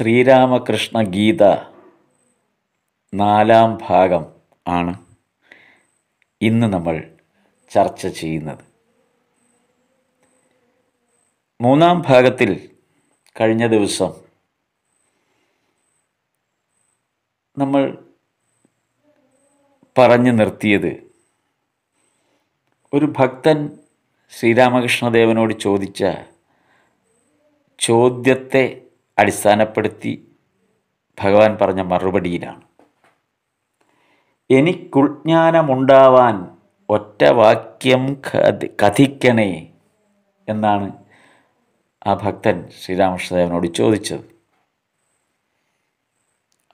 ശ്രീരാമകൃഷ്ണ ഗീത നാലാം ഭാഗം ആണ് ഇന്ന് നമ്മൾ ചർച്ച ചെയ്യുന്നത് മൂന്നാം ഭാഗത്തിൽ കഴിഞ്ഞ ദിവസം നമ്മൾ പറഞ്ഞു നിർത്തിയത് ഒരു ഭക്തൻ ശ്രീരാമകൃഷ്ണദേവനോട് ചോദിച്ച ചോദ്യത്തെ അടിസ്ഥാനപ്പെടുത്തി ഭഗവാൻ പറഞ്ഞ മറുപടിയിലാണ് എനിക്കുൾജ്ഞാനമുണ്ടാവാൻ ഒറ്റ വാക്യം കഥിക്കണേ എന്നാണ് ആ ഭക്തൻ ശ്രീരാമകൃഷ്ണദേവനോട് ചോദിച്ചത്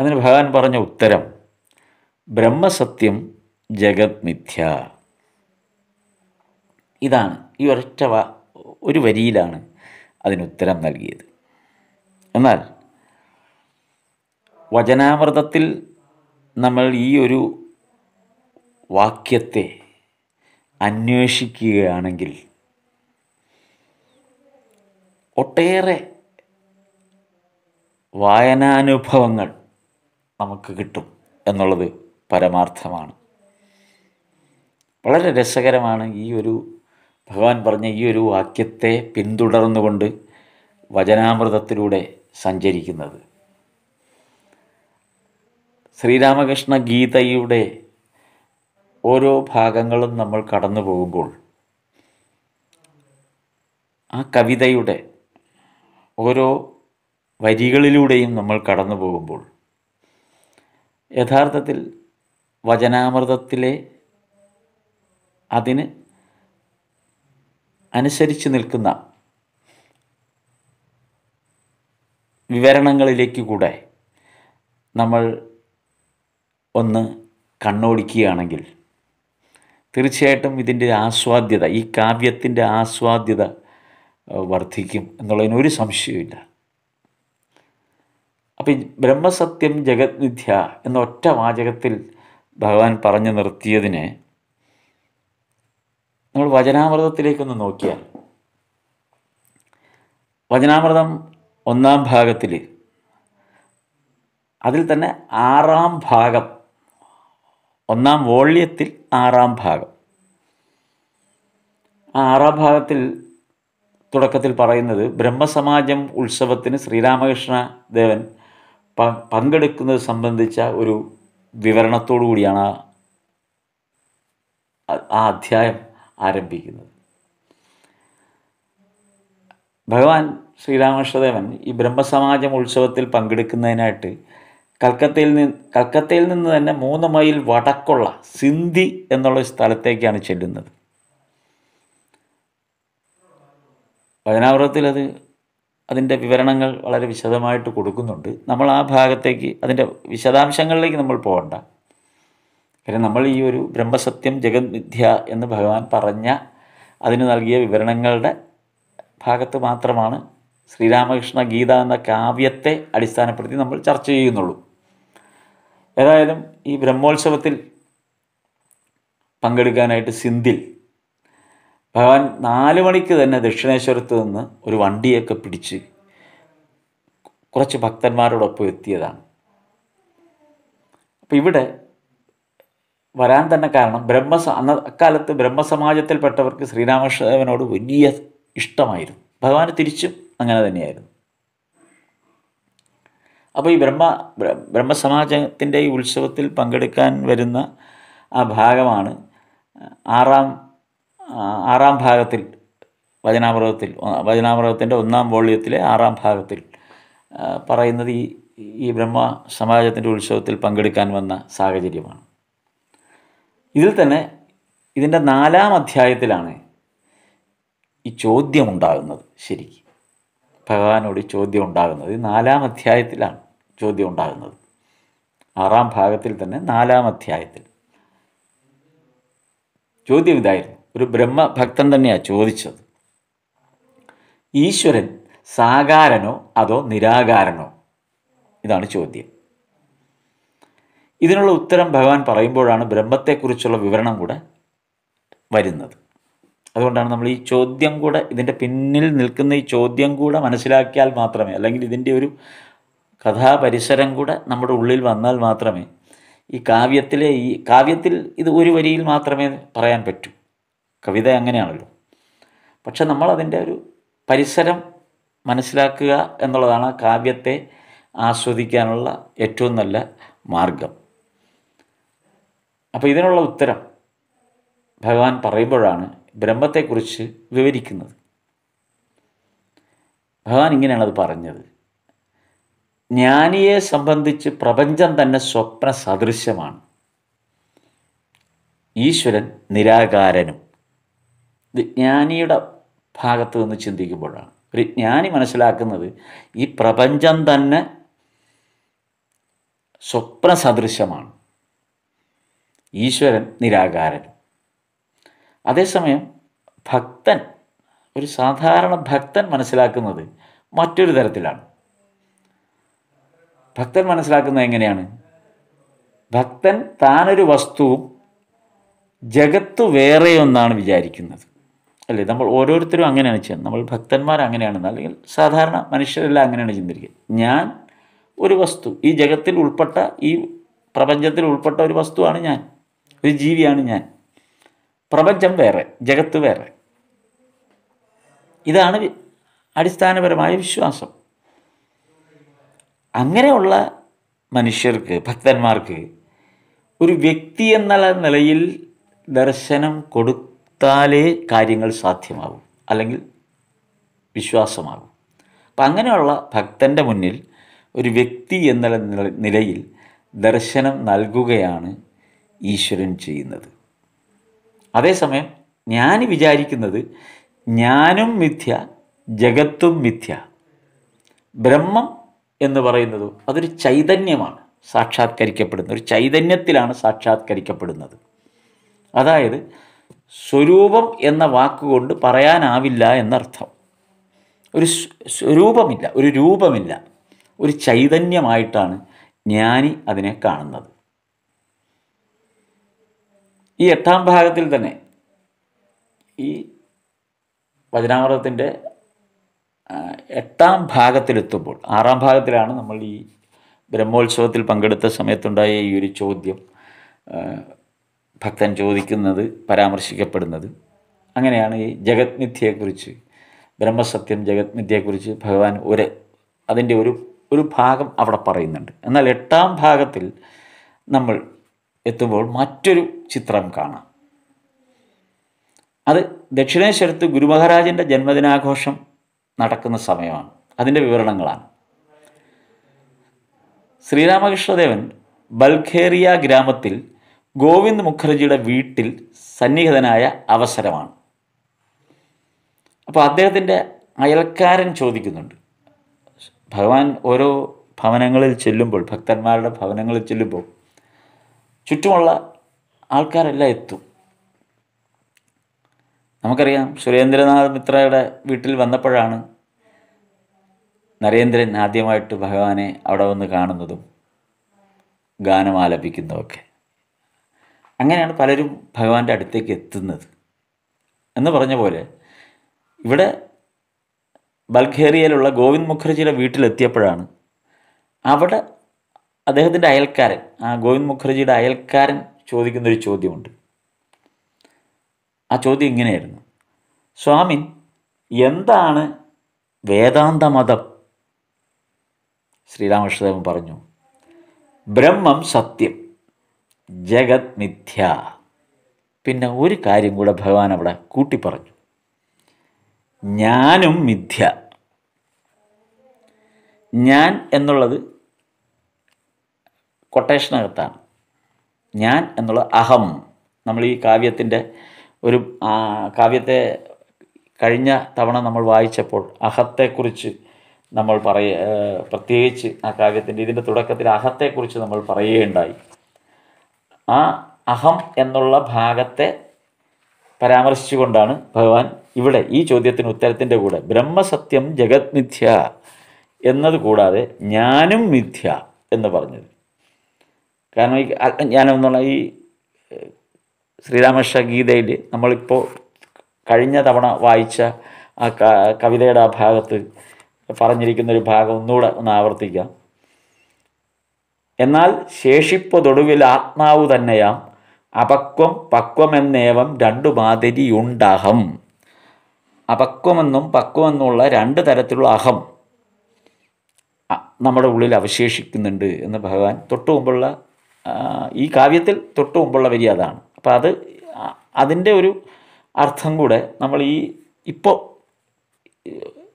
അതിന് ഭഗവാൻ പറഞ്ഞ ഉത്തരം ബ്രഹ്മസത്യം ജഗത് മിഥ്യ ഇതാണ് ഈ ഒരൊറ്റ ഒരു വരിയിലാണ് അതിനുത്തരം നൽകിയത് എന്നാൽ വചനാമൃതത്തിൽ നമ്മൾ ഈ ഒരു വാക്യത്തെ അന്വേഷിക്കുകയാണെങ്കിൽ ഒട്ടേറെ വായനാനുഭവങ്ങൾ നമുക്ക് കിട്ടും എന്നുള്ളത് പരമാർത്ഥമാണ് വളരെ രസകരമാണ് ഈ ഒരു ഭഗവാൻ പറഞ്ഞ ഈ ഒരു വാക്യത്തെ പിന്തുടർന്നുകൊണ്ട് വചനാമൃതത്തിലൂടെ സഞ്ചരിക്കുന്നത് ശ്രീരാമകൃഷ്ണ ഗീതയുടെ ഓരോ ഭാഗങ്ങളും നമ്മൾ കടന്നു പോകുമ്പോൾ ആ കവിതയുടെ ഓരോ വരികളിലൂടെയും നമ്മൾ കടന്നു പോകുമ്പോൾ യഥാർത്ഥത്തിൽ വചനാമൃതത്തിലെ അതിന് അനുസരിച്ച് നിൽക്കുന്ന വിവരണങ്ങളിലേക്ക് കൂടെ നമ്മൾ ഒന്ന് കണ്ണോടിക്കുകയാണെങ്കിൽ തീർച്ചയായിട്ടും ഇതിൻ്റെ ആസ്വാദ്യത ഈ കാവ്യത്തിൻ്റെ ആസ്വാദ്യത വർദ്ധിക്കും എന്നുള്ളതിന് ഒരു സംശയവുമില്ല അപ്പം ബ്രഹ്മസത്യം ജഗത്വിദ്യ എന്ന ഒറ്റ വാചകത്തിൽ ഭഗവാൻ പറഞ്ഞു നിർത്തിയതിനെ നമ്മൾ വചനാമൃതത്തിലേക്കൊന്ന് നോക്കിയാൽ വചനാമൃതം ഒന്നാം ഭാഗത്തിൽ അതിൽ തന്നെ ആറാം ഭാഗം ഒന്നാം വോള്യത്തിൽ ആറാം ഭാഗം ആ ആറാം ഭാഗത്തിൽ തുടക്കത്തിൽ പറയുന്നത് ബ്രഹ്മസമാജം ഉത്സവത്തിന് ശ്രീരാമകൃഷ്ണ ദേവൻ പ പങ്കെടുക്കുന്നത് സംബന്ധിച്ച ഒരു വിവരണത്തോടു കൂടിയാണ് ആ അധ്യായം ആരംഭിക്കുന്നത് ഭഗവാൻ ശ്രീരാമകൃഷ്ണദേവൻ ഈ ബ്രഹ്മസമാജം ഉത്സവത്തിൽ പങ്കെടുക്കുന്നതിനായിട്ട് കൽക്കത്തയിൽ നിന്ന് കൽക്കത്തയിൽ നിന്ന് തന്നെ മൂന്ന് മൈൽ വടക്കുള്ള സിന്ധി എന്നുള്ള സ്ഥലത്തേക്കാണ് ചെല്ലുന്നത് ഭജനാവൃത്തത്തിൽ അത് അതിൻ്റെ വിവരണങ്ങൾ വളരെ വിശദമായിട്ട് കൊടുക്കുന്നുണ്ട് നമ്മൾ ആ ഭാഗത്തേക്ക് അതിൻ്റെ വിശദാംശങ്ങളിലേക്ക് നമ്മൾ പോകണ്ട കാര്യം നമ്മൾ ഈ ഒരു ബ്രഹ്മസത്യം ജഗത്വിദ്യ എന്ന് ഭഗവാൻ പറഞ്ഞ അതിന് നൽകിയ വിവരണങ്ങളുടെ ഭാഗത്ത് മാത്രമാണ് ശ്രീരാമകൃഷ്ണ ഗീത എന്ന കാവ്യത്തെ അടിസ്ഥാനപ്പെടുത്തി നമ്മൾ ചർച്ച ചെയ്യുന്നുള്ളൂ ഏതായാലും ഈ ബ്രഹ്മോത്സവത്തിൽ പങ്കെടുക്കാനായിട്ട് സിന്ധിൽ ഭഗവാൻ നാല് മണിക്ക് തന്നെ ദക്ഷിണേശ്വരത്ത് നിന്ന് ഒരു വണ്ടിയൊക്കെ പിടിച്ച് കുറച്ച് ഭക്തന്മാരോടൊപ്പം എത്തിയതാണ് അപ്പോൾ ഇവിടെ വരാൻ തന്നെ കാരണം ബ്രഹ്മ അന്ന അക്കാലത്ത് ബ്രഹ്മസമാജത്തിൽപ്പെട്ടവർക്ക് ശ്രീരാമകൃഷ്ണദേവനോട് വലിയ ഇഷ്ടമായിരുന്നു ഭഗവാൻ തിരിച്ചും അങ്ങനെ തന്നെയായിരുന്നു അപ്പോൾ ഈ ബ്രഹ്മ ബ്രഹ്മസമാജത്തിൻ്റെ ഈ ഉത്സവത്തിൽ പങ്കെടുക്കാൻ വരുന്ന ആ ഭാഗമാണ് ആറാം ആറാം ഭാഗത്തിൽ വചനാമൃതത്തിൽ വചനാമൃതത്തിൻ്റെ ഒന്നാം വോളിയത്തിലെ ആറാം ഭാഗത്തിൽ പറയുന്നത് ഈ ഈ ബ്രഹ്മ സമാജത്തിൻ്റെ ഉത്സവത്തിൽ പങ്കെടുക്കാൻ വന്ന സാഹചര്യമാണ് ഇതിൽ തന്നെ ഇതിൻ്റെ നാലാം അധ്യായത്തിലാണ് ഈ ചോദ്യമുണ്ടാകുന്നത് ശരിക്കും ഭഗവാനോട് ചോദ്യം ഉണ്ടാകുന്നത് നാലാം അധ്യായത്തിലാണ് ചോദ്യം ഉണ്ടാകുന്നത് ആറാം ഭാഗത്തിൽ തന്നെ നാലാം അധ്യായത്തിൽ ചോദ്യം ഇതായിരുന്നു ഒരു ബ്രഹ്മഭക്തൻ തന്നെയാണ് ചോദിച്ചത് ഈശ്വരൻ സാകാരനോ അതോ നിരാകാരനോ ഇതാണ് ചോദ്യം ഇതിനുള്ള ഉത്തരം ഭഗവാൻ പറയുമ്പോഴാണ് ബ്രഹ്മത്തെക്കുറിച്ചുള്ള വിവരണം കൂടെ വരുന്നത് അതുകൊണ്ടാണ് നമ്മൾ ഈ ചോദ്യം കൂടെ ഇതിൻ്റെ പിന്നിൽ നിൽക്കുന്ന ഈ ചോദ്യം കൂടെ മനസ്സിലാക്കിയാൽ മാത്രമേ അല്ലെങ്കിൽ ഇതിൻ്റെ ഒരു കഥാപരിസരം കൂടെ നമ്മുടെ ഉള്ളിൽ വന്നാൽ മാത്രമേ ഈ കാവ്യത്തിലെ ഈ കാവ്യത്തിൽ ഇത് ഒരു വരിയിൽ മാത്രമേ പറയാൻ പറ്റൂ കവിത അങ്ങനെയാണല്ലോ പക്ഷെ നമ്മളതിൻ്റെ ഒരു പരിസരം മനസ്സിലാക്കുക എന്നുള്ളതാണ് കാവ്യത്തെ ആസ്വദിക്കാനുള്ള ഏറ്റവും നല്ല മാർഗം അപ്പോൾ ഇതിനുള്ള ഉത്തരം ഭഗവാൻ പറയുമ്പോഴാണ് ബ്രഹ്മത്തെക്കുറിച്ച് വിവരിക്കുന്നത് ഭഗവാൻ ഇങ്ങനെയാണ് പറഞ്ഞത് ജ്ഞാനിയെ സംബന്ധിച്ച് പ്രപഞ്ചം തന്നെ സ്വപ്ന സദൃശ്യമാണ് ഈശ്വരൻ നിരാകാരനും ഇത് ജ്ഞാനിയുടെ ഭാഗത്ത് നിന്ന് ചിന്തിക്കുമ്പോഴാണ് ഒരു ജ്ഞാനി മനസ്സിലാക്കുന്നത് ഈ പ്രപഞ്ചം തന്നെ സ്വപ്ന സദൃശ്യമാണ് ഈശ്വരൻ നിരാകാരനും അതേസമയം ഭക്തൻ ഒരു സാധാരണ ഭക്തൻ മനസ്സിലാക്കുന്നത് മറ്റൊരു തരത്തിലാണ് ഭക്തൻ മനസ്സിലാക്കുന്നത് എങ്ങനെയാണ് ഭക്തൻ താനൊരു വസ്തുവും ജഗത്ത് വേറെയൊന്നാണ് വിചാരിക്കുന്നത് അല്ലേ നമ്മൾ ഓരോരുത്തരും അങ്ങനെയാണ് ചെയ്യുന്നത് നമ്മൾ ഭക്തന്മാർ അങ്ങനെയാണെന്ന് അല്ലെങ്കിൽ സാധാരണ മനുഷ്യരെല്ലാം അങ്ങനെയാണ് ചിന്തിക്കുക ഞാൻ ഒരു വസ്തു ഈ ജഗത്തിൽ ഉൾപ്പെട്ട ഈ പ്രപഞ്ചത്തിൽ ഉൾപ്പെട്ട ഒരു വസ്തുവാണ് ഞാൻ ഒരു ജീവിയാണ് ഞാൻ പ്രപഞ്ചം വേറെ ജഗത്ത് വേറെ ഇതാണ് അടിസ്ഥാനപരമായ വിശ്വാസം അങ്ങനെയുള്ള മനുഷ്യർക്ക് ഭക്തന്മാർക്ക് ഒരു വ്യക്തി എന്നുള്ള നിലയിൽ ദർശനം കൊടുത്താലേ കാര്യങ്ങൾ സാധ്യമാകും അല്ലെങ്കിൽ വിശ്വാസമാകും അപ്പം അങ്ങനെയുള്ള ഭക്തൻ്റെ മുന്നിൽ ഒരു വ്യക്തി എന്നുള്ള നിലയിൽ ദർശനം നൽകുകയാണ് ഈശ്വരൻ ചെയ്യുന്നത് അതേസമയം ഞാൻ വിചാരിക്കുന്നത് ഞാനും മിഥ്യ ജഗത്തും മിഥ്യ ബ്രഹ്മം എന്ന് പറയുന്നത് അതൊരു ചൈതന്യമാണ് സാക്ഷാത്കരിക്കപ്പെടുന്നത് ഒരു ചൈതന്യത്തിലാണ് സാക്ഷാത്കരിക്കപ്പെടുന്നത് അതായത് സ്വരൂപം എന്ന വാക്കുകൊണ്ട് പറയാനാവില്ല എന്നർത്ഥം ഒരു സ്വരൂപമില്ല ഒരു രൂപമില്ല ഒരു ചൈതന്യമായിട്ടാണ് ജ്ഞാനി അതിനെ കാണുന്നത് ഈ എട്ടാം ഭാഗത്തിൽ തന്നെ ഈ വചനാമൃതത്തിൻ്റെ എട്ടാം ഭാഗത്തിലെത്തുമ്പോൾ ആറാം ഭാഗത്തിലാണ് നമ്മൾ ഈ ബ്രഹ്മോത്സവത്തിൽ പങ്കെടുത്ത സമയത്തുണ്ടായ ഈ ഒരു ചോദ്യം ഭക്തൻ ചോദിക്കുന്നത് പരാമർശിക്കപ്പെടുന്നത് അങ്ങനെയാണ് ഈ ജഗത് ബ്രഹ്മസത്യം ജഗത് ഭഗവാൻ ഒരു അതിൻ്റെ ഒരു ഒരു ഭാഗം അവിടെ പറയുന്നുണ്ട് എന്നാൽ എട്ടാം ഭാഗത്തിൽ നമ്മൾ എത്തുമ്പോൾ മറ്റൊരു ചിത്രം കാണാം അത് ദക്ഷിണേശ്വരത്ത് ഗുരുമഹാരാജൻ്റെ ജന്മദിനാഘോഷം നടക്കുന്ന സമയമാണ് അതിൻ്റെ വിവരണങ്ങളാണ് ശ്രീരാമകൃഷ്ണദേവൻ ബൽഖേറിയ ഗ്രാമത്തിൽ ഗോവിന്ദ് മുഖർജിയുടെ വീട്ടിൽ സന്നിഹിതനായ അവസരമാണ് അപ്പോൾ അദ്ദേഹത്തിൻ്റെ അയൽക്കാരൻ ചോദിക്കുന്നുണ്ട് ഭഗവാൻ ഓരോ ഭവനങ്ങളിൽ ചെല്ലുമ്പോൾ ഭക്തന്മാരുടെ ഭവനങ്ങളിൽ ചെല്ലുമ്പോൾ ചുറ്റുമുള്ള ആൾക്കാരെല്ലാം എത്തും നമുക്കറിയാം സുരേന്ദ്രനാഥ് മിത്രയുടെ വീട്ടിൽ വന്നപ്പോഴാണ് നരേന്ദ്രൻ ആദ്യമായിട്ട് ഭഗവാനെ അവിടെ വന്ന് കാണുന്നതും ഗാനം ആലപിക്കുന്നതൊക്കെ അങ്ങനെയാണ് പലരും ഭഗവാന്റെ അടുത്തേക്ക് എത്തുന്നത് എന്ന് പറഞ്ഞ പോലെ ഇവിടെ ബൽഖേറിയയിലുള്ള ഗോവിന്ദ് മുഖർജിയുടെ വീട്ടിലെത്തിയപ്പോഴാണ് അവിടെ അദ്ദേഹത്തിൻ്റെ അയൽക്കാരൻ ആ ഗോവിന്ദ് മുഖർജിയുടെ അയൽക്കാരൻ ചോദിക്കുന്നൊരു ചോദ്യമുണ്ട് ആ ചോദ്യം ഇങ്ങനെയായിരുന്നു സ്വാമി എന്താണ് വേദാന്ത മതം ശ്രീരാമകൃഷ്ണദേവൻ പറഞ്ഞു ബ്രഹ്മം സത്യം ജഗത് മിഥ്യ പിന്നെ ഒരു കാര്യം കൂടെ ഭഗവാൻ അവിടെ കൂട്ടി പറഞ്ഞു ഞാനും മിഥ്യ ഞാൻ എന്നുള്ളത് കൊട്ടേഷനകത്താണ് ഞാൻ എന്നുള്ള അഹം നമ്മൾ ഈ കാവ്യത്തിൻ്റെ ഒരു കാവ്യത്തെ കഴിഞ്ഞ തവണ നമ്മൾ വായിച്ചപ്പോൾ അഹത്തെക്കുറിച്ച് നമ്മൾ പറയ പ്രത്യേകിച്ച് ആ കാവ്യത്തിൻ്റെ ഇതിൻ്റെ തുടക്കത്തിൽ അഹത്തെക്കുറിച്ച് നമ്മൾ പറയുകയുണ്ടായി ആ അഹം എന്നുള്ള ഭാഗത്തെ പരാമർശിച്ചുകൊണ്ടാണ് ഭഗവാൻ ഇവിടെ ഈ ചോദ്യത്തിന് ഉത്തരത്തിൻ്റെ കൂടെ ബ്രഹ്മസത്യം ജഗത് മിഥ്യ എന്നത് കൂടാതെ ഞാനും മിഥ്യ എന്ന് പറഞ്ഞത് കാരണം ഈ ആത്മജ്ഞാനം എന്നുള്ള ഈ ശ്രീരാമകൃഷ്ണ ഗീതയിൽ നമ്മളിപ്പോൾ കഴിഞ്ഞ തവണ വായിച്ച ആ കവിതയുടെ ആ ഭാഗത്ത് പറഞ്ഞിരിക്കുന്ന ഒരു ഭാഗം ഒന്നുകൂടെ ഒന്ന് ആവർത്തിക്കാം എന്നാൽ ശേഷിപ്പതൊടുവിൽ ആത്മാവ് തന്നെയാം അപക്വം പക്വമെന്നേവം രണ്ടു മാതിരിയുണ്ടഹം അപക്വമെന്നും പക്വമെന്നുള്ള രണ്ട് തരത്തിലുള്ള അഹം നമ്മുടെ ഉള്ളിൽ അവശേഷിക്കുന്നുണ്ട് എന്ന് ഭഗവാൻ തൊട്ടു മുമ്പുള്ള ഈ കാവ്യത്തിൽ തൊട്ട് മുമ്പുള്ള വരി അതാണ് അപ്പോൾ അത് അതിൻ്റെ ഒരു അർത്ഥം കൂടെ നമ്മൾ ഈ ഇപ്പോൾ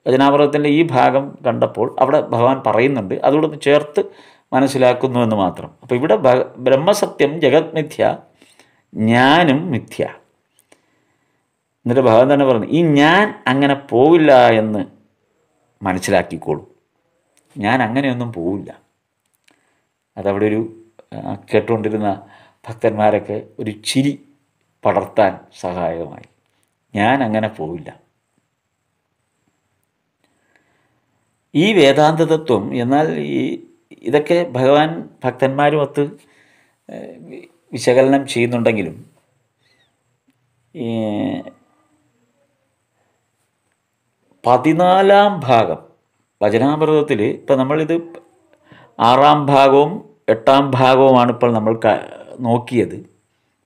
വചനാമൃതത്തിൻ്റെ ഈ ഭാഗം കണ്ടപ്പോൾ അവിടെ ഭഗവാൻ പറയുന്നുണ്ട് അതോടൊന്ന് ചേർത്ത് മനസ്സിലാക്കുന്നു എന്ന് മാത്രം അപ്പോൾ ഇവിടെ ബ്രഹ്മസത്യം ജഗത് മിഥ്യ ഞാനും മിഥ്യ എന്നിട്ട് ഭഗവാൻ തന്നെ പറഞ്ഞു ഈ ഞാൻ അങ്ങനെ പോവില്ല എന്ന് മനസ്സിലാക്കിക്കോളൂ ഞാൻ അങ്ങനെയൊന്നും പോവില്ല അതവിടെ ഒരു കേട്ടുകൊണ്ടിരുന്ന ഭക്തന്മാരൊക്കെ ഒരു ചിരി പടർത്താൻ സഹായകമായി ഞാൻ അങ്ങനെ പോവില്ല ഈ വേദാന്ത തത്വം എന്നാൽ ഈ ഇതൊക്കെ ഭഗവാൻ ഭക്തന്മാരുമൊത്ത് വിശകലനം ചെയ്യുന്നുണ്ടെങ്കിലും പതിനാലാം ഭാഗം വചനാമൃതത്തിൽ ഇപ്പം നമ്മളിത് ആറാം ഭാഗവും എട്ടാം ഭാഗവുമാണ് ഇപ്പോൾ നമ്മൾ നോക്കിയത്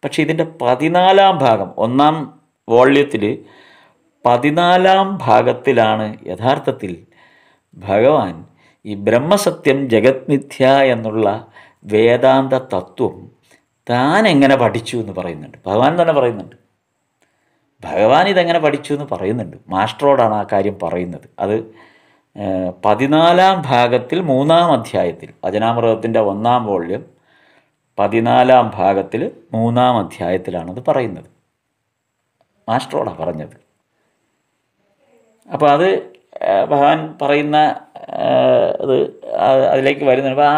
പക്ഷെ ഇതിൻ്റെ പതിനാലാം ഭാഗം ഒന്നാം വോള്യത്തിൽ പതിനാലാം ഭാഗത്തിലാണ് യഥാർത്ഥത്തിൽ ഭഗവാൻ ഈ ബ്രഹ്മസത്യം ജഗത്മിഥ്യ എന്നുള്ള വേദാന്ത തത്വം താൻ എങ്ങനെ പഠിച്ചു എന്ന് പറയുന്നുണ്ട് ഭഗവാൻ തന്നെ പറയുന്നുണ്ട് ഭഗവാൻ ഇതെങ്ങനെ പഠിച്ചു എന്ന് പറയുന്നുണ്ട് മാസ്റ്ററോടാണ് ആ കാര്യം പറയുന്നത് അത് പതിനാലാം ഭാഗത്തിൽ മൂന്നാം അധ്യായത്തിൽ അജനാമൃതത്തിൻ്റെ ഒന്നാം വോള്യം പതിനാലാം ഭാഗത്തിൽ മൂന്നാം അധ്യായത്തിലാണത് പറയുന്നത് മാസ്റ്ററോടാണ് പറഞ്ഞത് അപ്പോൾ അത് ഭഗവാൻ പറയുന്ന അത് അതിലേക്ക് വരുന്ന അപ്പോൾ ആ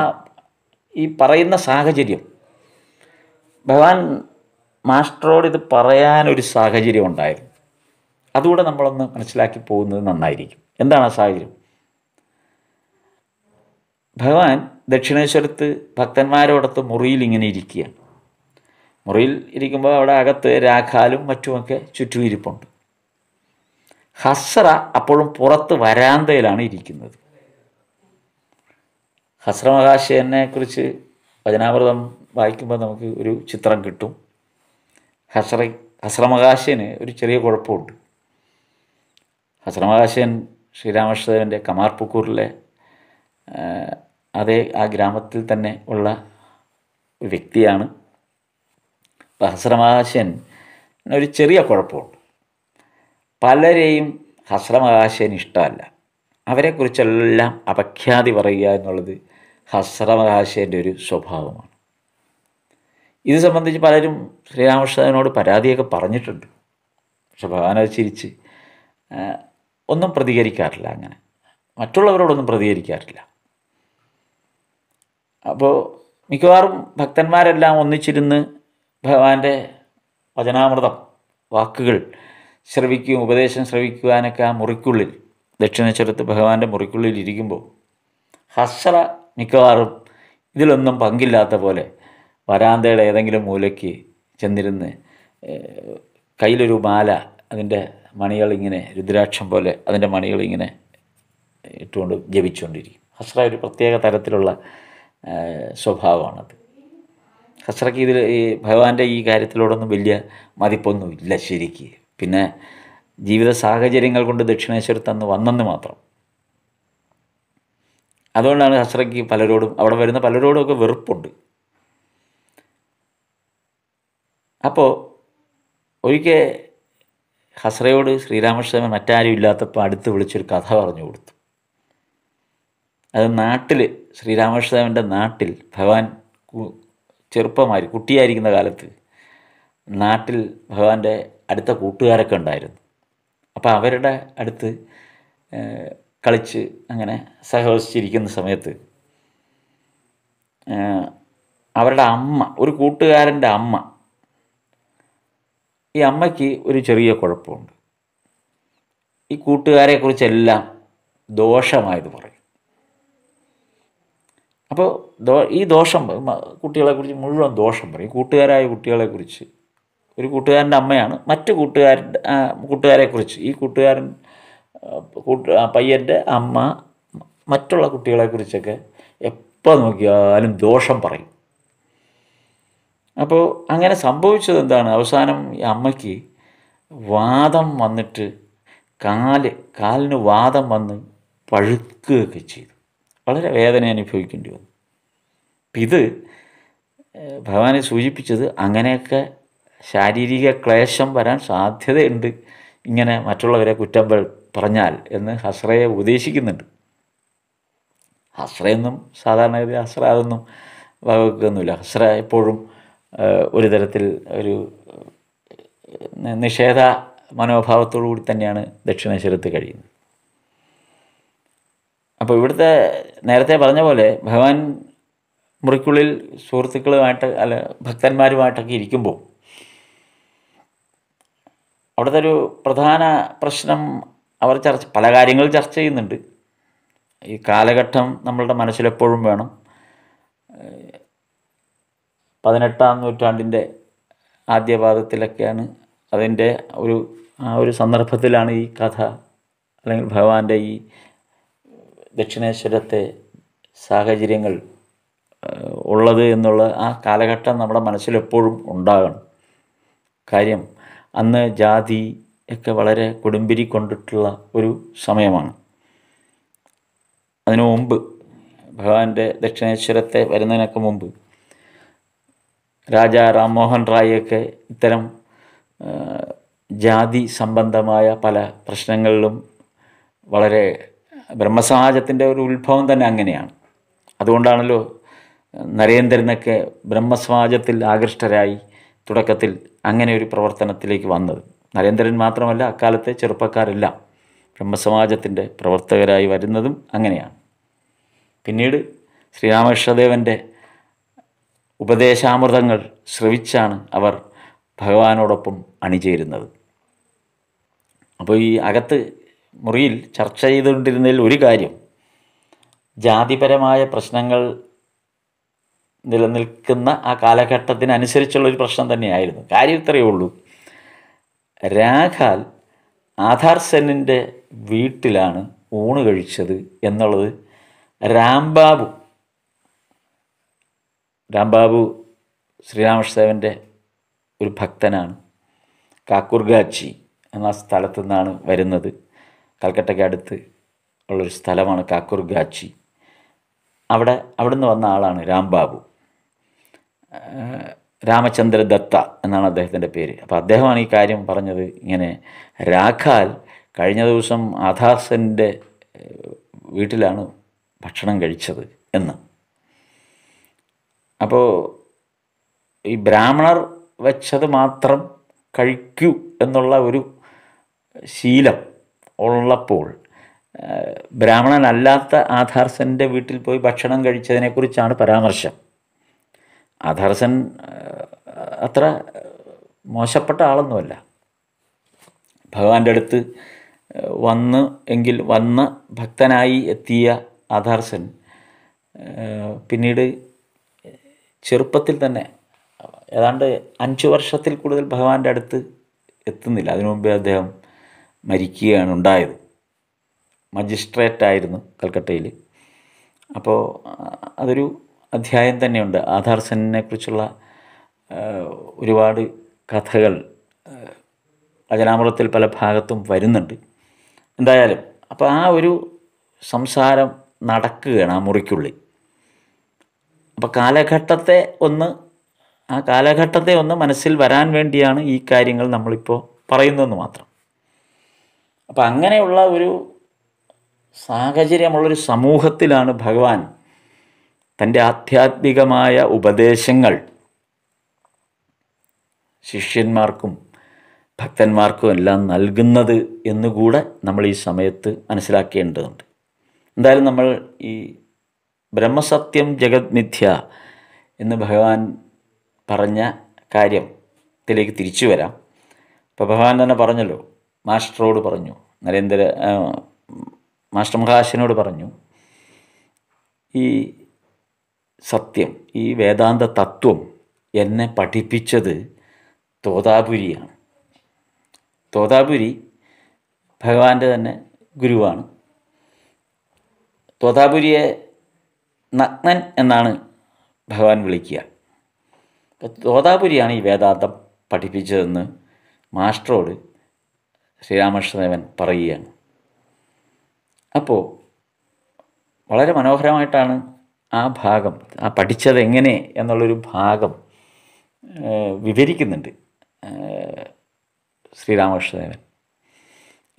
ഈ പറയുന്ന സാഹചര്യം ഭഗവാൻ മാസ്റ്ററോട് ഇത് പറയാനൊരു സാഹചര്യം ഉണ്ടായിരുന്നു അതുകൂടെ നമ്മളൊന്ന് മനസ്സിലാക്കി പോകുന്നത് നന്നായിരിക്കും എന്താണ് ആ സാഹചര്യം ഭഗവാൻ ദക്ഷിണേശ്വരത്ത് ഭക്തന്മാരോടൊത്ത് മുറിയിൽ ഇങ്ങനെ ഇരിക്കുകയാണ് മുറിയിൽ ഇരിക്കുമ്പോൾ അവിടെ അകത്ത് രാഖാലും മറ്റുമൊക്കെ ചുറ്റും ഇരിപ്പുണ്ട് ഹസ്ര അപ്പോഴും പുറത്ത് വരാന്തയിലാണ് ഇരിക്കുന്നത് ഹസ്ര മഹാശയനെ കുറിച്ച് വചനാമൃതം വായിക്കുമ്പോൾ നമുക്ക് ഒരു ചിത്രം കിട്ടും ഹസ്ര ഹസ്രമകാശന് ഒരു ചെറിയ കുഴപ്പമുണ്ട് ഹസ്രമകാശൻ ശ്രീരാമകൃഷ്ണദേവൻ്റെ കമാർപുക്കൂറിലെ അതേ ആ ഗ്രാമത്തിൽ തന്നെ ഉള്ള വ്യക്തിയാണ് ഹസ്രമാശൻ ഒരു ചെറിയ കുഴപ്പമുണ്ട് പലരെയും ഹസ്രമാശൻ ഇഷ്ടമല്ല അവരെക്കുറിച്ചെല്ലാം അപഖ്യാതി പറയുക എന്നുള്ളത് ഹസ്രമാശൻ്റെ ഒരു സ്വഭാവമാണ് ഇത് സംബന്ധിച്ച് പലരും ശ്രീരാമകൃഷ്ണനോട് പരാതിയൊക്കെ പറഞ്ഞിട്ടുണ്ട് പക്ഷെ ഭഗവാനെ ചിരിച്ച് ഒന്നും പ്രതികരിക്കാറില്ല അങ്ങനെ മറ്റുള്ളവരോടൊന്നും പ്രതികരിക്കാറില്ല അപ്പോൾ മിക്കവാറും ഭക്തന്മാരെല്ലാം ഒന്നിച്ചിരുന്ന് ഭഗവാന്റെ വചനാമൃതം വാക്കുകൾ ശ്രവിക്കുകയും ഉപദേശം ശ്രവിക്കുവാനൊക്കെ ആ മുറിക്കുള്ളിൽ ദക്ഷിണേശ്വരത്ത് ഭഗവാന്റെ മുറിക്കുള്ളിൽ ഇരിക്കുമ്പോൾ ഹസ്ര മിക്കവാറും ഇതിലൊന്നും പങ്കില്ലാത്ത പോലെ വരാന്തയുടെ ഏതെങ്കിലും മൂലയ്ക്ക് ചെന്നിരുന്ന് കയ്യിലൊരു മാല അതിൻ്റെ മണികളിങ്ങനെ രുദ്രാക്ഷം പോലെ അതിൻ്റെ മണികളിങ്ങനെ ഇട്ടുകൊണ്ട് ജപിച്ചുകൊണ്ടിരിക്കും ഹസ്ര ഒരു പ്രത്യേക തരത്തിലുള്ള സ്വഭാവമാണത് ഹസ്രയ്ക്ക് ഇതിൽ ഈ ഭഗവാന്റെ ഈ കാര്യത്തിലോടൊന്നും വലിയ മതിപ്പൊന്നുമില്ല ശരിക്ക് പിന്നെ ജീവിത സാഹചര്യങ്ങൾ കൊണ്ട് ദക്ഷിണേശ്വരത്ത് അന്ന് വന്നെന്ന് മാത്രം അതുകൊണ്ടാണ് ഹസ്രക്ക് പലരോടും അവിടെ വരുന്ന പലരോടുമൊക്കെ വെറുപ്പുണ്ട് അപ്പോൾ ഒരിക്കൽ ഹസ്രയോട് ശ്രീരാമകൃഷ്ണൻ മറ്റാരും ഇല്ലാത്തപ്പോൾ അടുത്ത് വിളിച്ചൊരു കഥ പറഞ്ഞു കൊടുത്തു അത് നാട്ടിൽ ശ്രീരാമകൃഷ്ണദേവൻ്റെ നാട്ടിൽ ഭഗവാൻ ചെറുപ്പമായി കുട്ടിയായിരിക്കുന്ന കാലത്ത് നാട്ടിൽ ഭഗവാന്റെ അടുത്ത കൂട്ടുകാരൊക്കെ ഉണ്ടായിരുന്നു അപ്പോൾ അവരുടെ അടുത്ത് കളിച്ച് അങ്ങനെ സഹവസിച്ചിരിക്കുന്ന സമയത്ത് അവരുടെ അമ്മ ഒരു കൂട്ടുകാരൻ്റെ അമ്മ ഈ അമ്മയ്ക്ക് ഒരു ചെറിയ കുഴപ്പമുണ്ട് ഈ കൂട്ടുകാരെക്കുറിച്ചെല്ലാം ദോഷമായത് പറയും അപ്പോൾ ദോ ഈ ദോഷം കുട്ടികളെക്കുറിച്ച് മുഴുവൻ ദോഷം പറയും കൂട്ടുകാരായ കുട്ടികളെക്കുറിച്ച് ഒരു കൂട്ടുകാരൻ്റെ അമ്മയാണ് മറ്റു കൂട്ടുകാരുടെ കൂട്ടുകാരെക്കുറിച്ച് ഈ കൂട്ടുകാരൻ കൂട്ട് പയ്യൻ്റെ അമ്മ മറ്റുള്ള കുട്ടികളെക്കുറിച്ചൊക്കെ എപ്പോൾ നോക്കിയാലും ദോഷം പറയും അപ്പോൾ അങ്ങനെ സംഭവിച്ചത് എന്താണ് അവസാനം ഈ അമ്മയ്ക്ക് വാദം വന്നിട്ട് കാല് കാലിന് വാദം വന്ന് പഴുക്കുകയൊക്കെ ചെയ്തു വളരെ വേദന അനുഭവിക്കേണ്ടി വന്നു അപ്പം ഇത് ഭഗവാനെ സൂചിപ്പിച്ചത് അങ്ങനെയൊക്കെ ശാരീരിക ക്ലേശം വരാൻ സാധ്യതയുണ്ട് ഇങ്ങനെ മറ്റുള്ളവരെ കുറ്റം പറഞ്ഞാൽ എന്ന് ഹസ്രയെ ഉപദേശിക്കുന്നുണ്ട് ഹസ്രയൊന്നും സാധാരണഗതി ഹസ്ര അതൊന്നും വകവെക്കൊന്നുമില്ല ഹസ്ര എപ്പോഴും ഒരു തരത്തിൽ ഒരു നിഷേധ മനോഭാവത്തോടു കൂടി തന്നെയാണ് ദക്ഷിണേശ്വരത്ത് കഴിയുന്നത് അപ്പോൾ ഇവിടുത്തെ നേരത്തെ പറഞ്ഞ പോലെ ഭഗവാൻ മുറിക്കുള്ളിൽ സുഹൃത്തുക്കളുമായിട്ട് അല്ല ഭക്തന്മാരുമായിട്ടൊക്കെ ഇരിക്കുമ്പോൾ അവിടുത്തെ ഒരു പ്രധാന പ്രശ്നം അവർ ചർച്ച പല കാര്യങ്ങൾ ചർച്ച ചെയ്യുന്നുണ്ട് ഈ കാലഘട്ടം നമ്മളുടെ മനസ്സിലെപ്പോഴും വേണം പതിനെട്ടാം നൂറ്റാണ്ടിൻ്റെ ആദ്യപാദത്തിലൊക്കെയാണ് അതിൻ്റെ ഒരു ആ ഒരു സന്ദർഭത്തിലാണ് ഈ കഥ അല്ലെങ്കിൽ ഭഗവാന്റെ ഈ ദക്ഷിണേശ്വരത്തെ സാഹചര്യങ്ങൾ ഉള്ളത് എന്നുള്ള ആ കാലഘട്ടം നമ്മുടെ മനസ്സിലെപ്പോഴും ഉണ്ടാകണം കാര്യം അന്ന് ജാതി ഒക്കെ വളരെ കൊടുമ്പിരി കൊണ്ടിട്ടുള്ള ഒരു സമയമാണ് അതിനു മുമ്പ് ഭഗവാന്റെ ദക്ഷിണേശ്വരത്തെ വരുന്നതിനൊക്കെ മുമ്പ് രാജാ രാംമോഹൻ റായിയൊക്കെ ഇത്തരം ജാതി സംബന്ധമായ പല പ്രശ്നങ്ങളിലും വളരെ ബ്രഹ്മസമാജത്തിൻ്റെ ഒരു ഉത്ഭവം തന്നെ അങ്ങനെയാണ് അതുകൊണ്ടാണല്ലോ നരേന്ദ്രനൊക്കെ ബ്രഹ്മസമാജത്തിൽ ആകൃഷ്ടരായി തുടക്കത്തിൽ അങ്ങനെ ഒരു പ്രവർത്തനത്തിലേക്ക് വന്നത് നരേന്ദ്രൻ മാത്രമല്ല അക്കാലത്തെ ചെറുപ്പക്കാരെല്ലാം ബ്രഹ്മസമാജത്തിൻ്റെ പ്രവർത്തകരായി വരുന്നതും അങ്ങനെയാണ് പിന്നീട് ശ്രീരാമകൃഷ്ണദേവൻ്റെ ഉപദേശാമൃതങ്ങൾ ശ്രവിച്ചാണ് അവർ ഭഗവാനോടൊപ്പം അണിചേരുന്നത് അപ്പോൾ ഈ അകത്ത് മുറിയിൽ ചർച്ച ചെയ്തുകൊണ്ടിരുന്നതിൽ ഒരു കാര്യം ജാതിപരമായ പ്രശ്നങ്ങൾ നിലനിൽക്കുന്ന ആ കാലഘട്ടത്തിനനുസരിച്ചുള്ള ഒരു പ്രശ്നം തന്നെയായിരുന്നു കാര്യം ഇത്രയേ ഉള്ളൂ രാഘാൽ ആധാർ സെന്നിൻ്റെ വീട്ടിലാണ് ഊണ് കഴിച്ചത് എന്നുള്ളത് രാംബാബു രാംബാബു ശ്രീരാമസേവൻ്റെ ഒരു ഭക്തനാണ് കാക്കുർഗാച്ചി എന്ന സ്ഥലത്തു നിന്നാണ് വരുന്നത് കൽക്കട്ടയ്ക്ക് അടുത്ത് ഉള്ളൊരു സ്ഥലമാണ് കാക്കുർഗാച്ചി അവിടെ അവിടുന്ന് വന്ന ആളാണ് രാംബാബു രാമചന്ദ്ര ദത്ത എന്നാണ് അദ്ദേഹത്തിൻ്റെ പേര് അപ്പോൾ അദ്ദേഹമാണ് ഈ കാര്യം പറഞ്ഞത് ഇങ്ങനെ രാഖാൽ കഴിഞ്ഞ ദിവസം ആധാസൻ്റെ വീട്ടിലാണ് ഭക്ഷണം കഴിച്ചത് എന്ന് അപ്പോൾ ഈ ബ്രാഹ്മണർ വെച്ചത് മാത്രം കഴിക്കൂ എന്നുള്ള ഒരു ശീലം ഉള്ളപ്പോൾ ബ്രാഹ്മണനല്ലാത്ത ആധാർസൻ്റെ വീട്ടിൽ പോയി ഭക്ഷണം കഴിച്ചതിനെക്കുറിച്ചാണ് പരാമർശം ആധാർസൻ അത്ര മോശപ്പെട്ട ആളൊന്നുമല്ല ഭഗവാന്റെ അടുത്ത് വന്ന് എങ്കിൽ വന്ന് ഭക്തനായി എത്തിയ ആധാർസൻ പിന്നീട് ചെറുപ്പത്തിൽ തന്നെ ഏതാണ്ട് അഞ്ച് വർഷത്തിൽ കൂടുതൽ ഭഗവാന്റെ അടുത്ത് എത്തുന്നില്ല അതിനു മുമ്പേ അദ്ദേഹം മരിക്കുകയാണ് ഉണ്ടായത് മജിസ്ട്രേറ്റായിരുന്നു കൽക്കട്ടയിൽ അപ്പോൾ അതൊരു അധ്യായം തന്നെയുണ്ട് ആധാർ കുറിച്ചുള്ള ഒരുപാട് കഥകൾ വചനാമൃതത്തിൽ പല ഭാഗത്തും വരുന്നുണ്ട് എന്തായാലും അപ്പോൾ ആ ഒരു സംസാരം നടക്കുകയാണ് ആ മുറിക്കുള്ളിൽ അപ്പോൾ കാലഘട്ടത്തെ ഒന്ന് ആ കാലഘട്ടത്തെ ഒന്ന് മനസ്സിൽ വരാൻ വേണ്ടിയാണ് ഈ കാര്യങ്ങൾ നമ്മളിപ്പോൾ പറയുന്നതെന്ന് മാത്രം അപ്പം അങ്ങനെയുള്ള ഒരു സാഹചര്യമുള്ളൊരു സമൂഹത്തിലാണ് ഭഗവാൻ തൻ്റെ ആധ്യാത്മികമായ ഉപദേശങ്ങൾ ശിഷ്യന്മാർക്കും ഭക്തന്മാർക്കും എല്ലാം നൽകുന്നത് എന്നുകൂടെ നമ്മൾ ഈ സമയത്ത് മനസ്സിലാക്കേണ്ടതുണ്ട് എന്തായാലും നമ്മൾ ഈ ബ്രഹ്മസത്യം ജഗത് എന്ന് ഭഗവാൻ പറഞ്ഞ കാര്യത്തിലേക്ക് തിരിച്ചു വരാം അപ്പോൾ ഭഗവാൻ തന്നെ പറഞ്ഞല്ലോ മാസ്റ്ററോട് പറഞ്ഞു നരേന്ദ്ര മാസ്റ്റർ മഹാശനോട് പറഞ്ഞു ഈ സത്യം ഈ വേദാന്ത തത്വം എന്നെ പഠിപ്പിച്ചത് തോതാപുരിയാണ് തോതാപുരി ഭഗവാന്റെ തന്നെ ഗുരുവാണ് തോതാപുരിയെ നഗ്നൻ എന്നാണ് ഭഗവാൻ വിളിക്കുക തോതാപുരിയാണ് ഈ വേദാന്തം പഠിപ്പിച്ചതെന്ന് മാസ്റ്ററോട് ശ്രീരാമകൃഷ്ണദേവൻ പറയുകയാണ് അപ്പോൾ വളരെ മനോഹരമായിട്ടാണ് ആ ഭാഗം ആ പഠിച്ചത് എങ്ങനെ എന്നുള്ളൊരു ഭാഗം വിവരിക്കുന്നുണ്ട് ശ്രീരാമകൃഷ്ണദേവൻ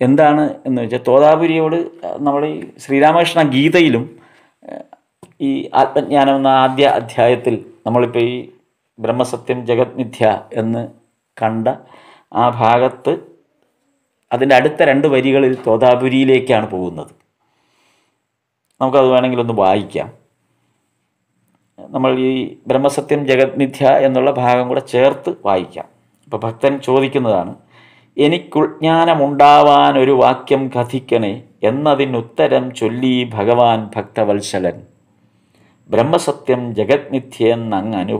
എന്താണ് എന്ന് വെച്ചാൽ തോതാപുരിയോട് നമ്മൾ ഈ ശ്രീരാമകൃഷ്ണ ഗീതയിലും ഈ ആത്മജ്ഞാനം എന്ന ആദ്യ അധ്യായത്തിൽ നമ്മളിപ്പോൾ ഈ ബ്രഹ്മസത്യം ജഗത് മിഥ്യ എന്ന് കണ്ട ആ ഭാഗത്ത് അതിൻ്റെ അടുത്ത രണ്ട് വരികളിൽ തോതാപുരിയിലേക്കാണ് പോകുന്നത് നമുക്കത് വേണമെങ്കിൽ ഒന്ന് വായിക്കാം നമ്മൾ ഈ ബ്രഹ്മസത്യം ജഗത്മിഥ്യ എന്നുള്ള ഭാഗം കൂടെ ചേർത്ത് വായിക്കാം അപ്പോൾ ഭക്തൻ ചോദിക്കുന്നതാണ് എനിക്കുജ്ഞാനമുണ്ടാവാൻ ഒരു വാക്യം കഥിക്കണേ എന്നതിനുത്തരം ചൊല്ലി ഭഗവാൻ ഭക്തവത്സലൻ ബ്രഹ്മസത്യം ജഗത്മിഥ്യെന്നങ്ങ് അനു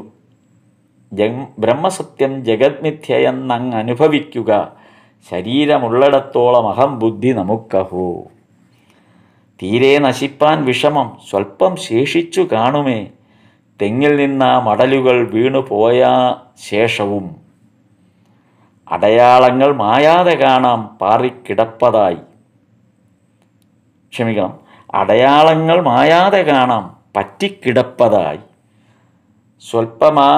ബ്രഹ്മസത്യം ജഗത്മിഥ്യയെന്നങ്ങ് അനുഭവിക്കുക ശരീരമുള്ളിടത്തോളം അഹം ബുദ്ധി നമുക്കഹോ തീരെ നശിപ്പാൻ വിഷമം സ്വൽപ്പം ശേഷിച്ചു കാണുമേ തെങ്ങിൽ നിന്ന മടലുകൾ വീണുപോയ ശേഷവും അടയാളങ്ങൾ മായാതെ കാണാം പാറിക്കിടപ്പതായി ക്ഷമിക്കണം അടയാളങ്ങൾ മായാതെ കാണാം പറ്റിക്കിടപ്പതായി സ്വൽപ്പമാ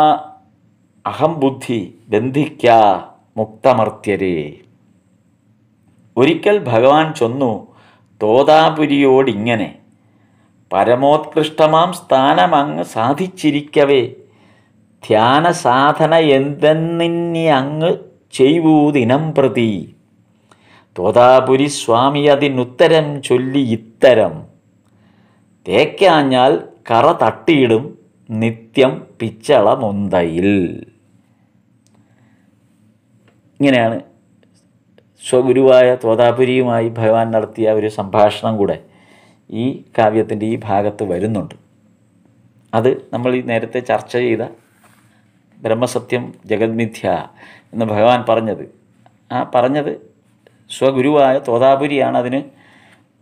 അഹംബുദ്ധി ബന്ധിക്ക മുക്തമർത്യരേ ഒരിക്കൽ ഭഗവാൻ ചൊന്നു തോതാപുരിയോടിങ്ങനെ പരമോത്കൃഷ്ടമാം സ്ഥാനമങ്ങ് സാധിച്ചിരിക്കവേ ധ്യാന സാധന എന്തെന്നിനി അങ്ങ് ചെയ്വൂ ദിനം പ്രതി തോതാപുരി സ്വാമി അതിനുത്തരം ചൊല്ലി ഇത്തരം തേക്കാഞ്ഞാൽ കറ തട്ടിയിടും നിത്യം പിച്ചള ഇങ്ങനെയാണ് സ്വഗുരുവായ തോതാപുരിയുമായി ഭഗവാൻ നടത്തിയ ഒരു സംഭാഷണം കൂടെ ഈ കാവ്യത്തിൻ്റെ ഈ ഭാഗത്ത് വരുന്നുണ്ട് അത് നമ്മൾ ഈ നേരത്തെ ചർച്ച ചെയ്ത ബ്രഹ്മസത്യം ജഗത്മിഥ്യ എന്ന് ഭഗവാൻ പറഞ്ഞത് ആ പറഞ്ഞത് സ്വഗുരുവായ തോതാപുരിയാണ് അതിന്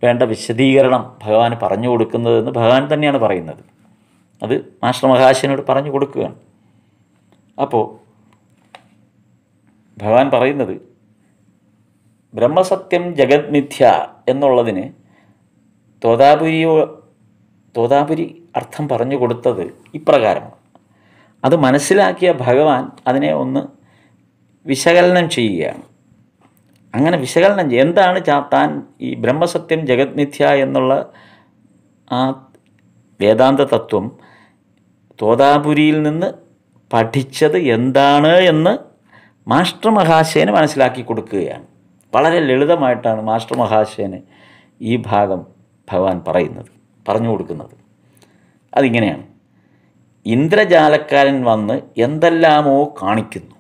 വേണ്ട വിശദീകരണം ഭഗവാൻ പറഞ്ഞു കൊടുക്കുന്നതെന്ന് ഭഗവാൻ തന്നെയാണ് പറയുന്നത് അത് മാഷ്ടർ മഹാശിനോട് പറഞ്ഞു കൊടുക്കുകയാണ് അപ്പോൾ ഭഗവാൻ പറയുന്നത് ബ്രഹ്മസത്യം ജഗത്മിഥ്യ എന്നുള്ളതിന് തോതാപുരിയോ തോതാപുരി അർത്ഥം പറഞ്ഞു കൊടുത്തത് ഇപ്രകാരമാണ് അത് മനസ്സിലാക്കിയ ഭഗവാൻ അതിനെ ഒന്ന് വിശകലനം ചെയ്യുകയാണ് അങ്ങനെ വിശകലനം ചെയ്യുക എന്താണ് താൻ ഈ ബ്രഹ്മസത്യം ജഗത്മിഥ്യ എന്നുള്ള ആ വേദാന്ത തത്വം തോതാപുരിയിൽ നിന്ന് പഠിച്ചത് എന്താണ് എന്ന് മാസ്റ്റർ മഹാശയന് മനസ്സിലാക്കി കൊടുക്കുകയാണ് വളരെ ലളിതമായിട്ടാണ് മാസ്റ്റർ മഹാശയന് ഈ ഭാഗം ഭഗവാൻ പറയുന്നത് പറഞ്ഞു കൊടുക്കുന്നത് അതിങ്ങനെയാണ് ഇന്ദ്രജാലക്കാരൻ വന്ന് എന്തെല്ലാമോ കാണിക്കുന്നു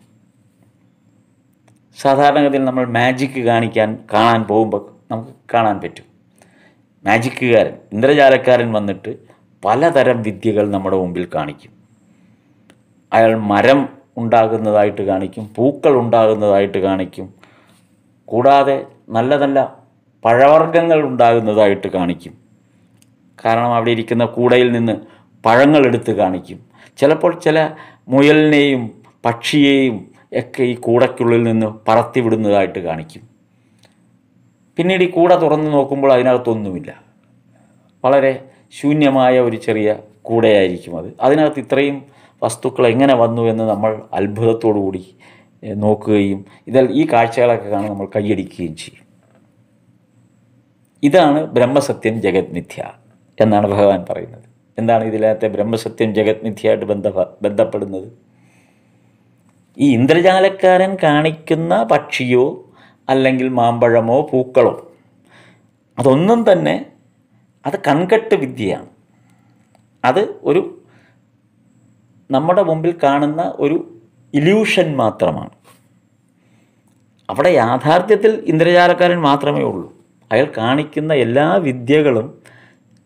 സാധാരണഗതിയിൽ നമ്മൾ മാജിക്ക് കാണിക്കാൻ കാണാൻ പോകുമ്പോൾ നമുക്ക് കാണാൻ പറ്റും മാജിക്കുകാരൻ ഇന്ദ്രജാലക്കാരൻ വന്നിട്ട് പലതരം വിദ്യകൾ നമ്മുടെ മുമ്പിൽ കാണിക്കും അയാൾ മരം ഉണ്ടാകുന്നതായിട്ട് കാണിക്കും പൂക്കൾ ഉണ്ടാകുന്നതായിട്ട് കാണിക്കും കൂടാതെ നല്ല നല്ല പഴവർഗ്ഗങ്ങൾ ഉണ്ടാകുന്നതായിട്ട് കാണിക്കും കാരണം അവിടെ ഇരിക്കുന്ന കൂടയിൽ നിന്ന് പഴങ്ങൾ എടുത്ത് കാണിക്കും ചിലപ്പോൾ ചില മുയലിനെയും പക്ഷിയെയും ഒക്കെ ഈ കൂടയ്ക്കുള്ളിൽ നിന്ന് പറത്തി വിടുന്നതായിട്ട് കാണിക്കും പിന്നീട് ഈ കൂട തുറന്ന് നോക്കുമ്പോൾ അതിനകത്തൊന്നുമില്ല വളരെ ശൂന്യമായ ഒരു ചെറിയ കൂടയായിരിക്കും അത് അതിനകത്ത് ഇത്രയും വസ്തുക്കൾ എങ്ങനെ വന്നു എന്ന് നമ്മൾ അത്ഭുതത്തോടു കൂടി നോക്കുകയും ഇതൽ ഈ കാഴ്ചകളൊക്കെ കാണാൻ നമ്മൾ കൈയടിക്കുകയും ചെയ്യും ഇതാണ് ബ്രഹ്മസത്യം ജഗത് മിഥ്യ എന്നാണ് ഭഗവാൻ പറയുന്നത് എന്താണ് ഇതിലകത്തെ ബ്രഹ്മസത്യം ജഗത് മിഥ്യയായിട്ട് ബന്ധ ബന്ധപ്പെടുന്നത് ഈ ഇന്ദ്രജാലക്കാരൻ കാണിക്കുന്ന പക്ഷിയോ അല്ലെങ്കിൽ മാമ്പഴമോ പൂക്കളോ അതൊന്നും തന്നെ അത് കൺകെട്ട് വിദ്യയാണ് അത് ഒരു നമ്മുടെ മുമ്പിൽ കാണുന്ന ഒരു ഇല്യൂഷൻ മാത്രമാണ് അവിടെ യാഥാർത്ഥ്യത്തിൽ ഇന്ദ്രജാലക്കാരൻ മാത്രമേ ഉള്ളൂ അയാൾ കാണിക്കുന്ന എല്ലാ വിദ്യകളും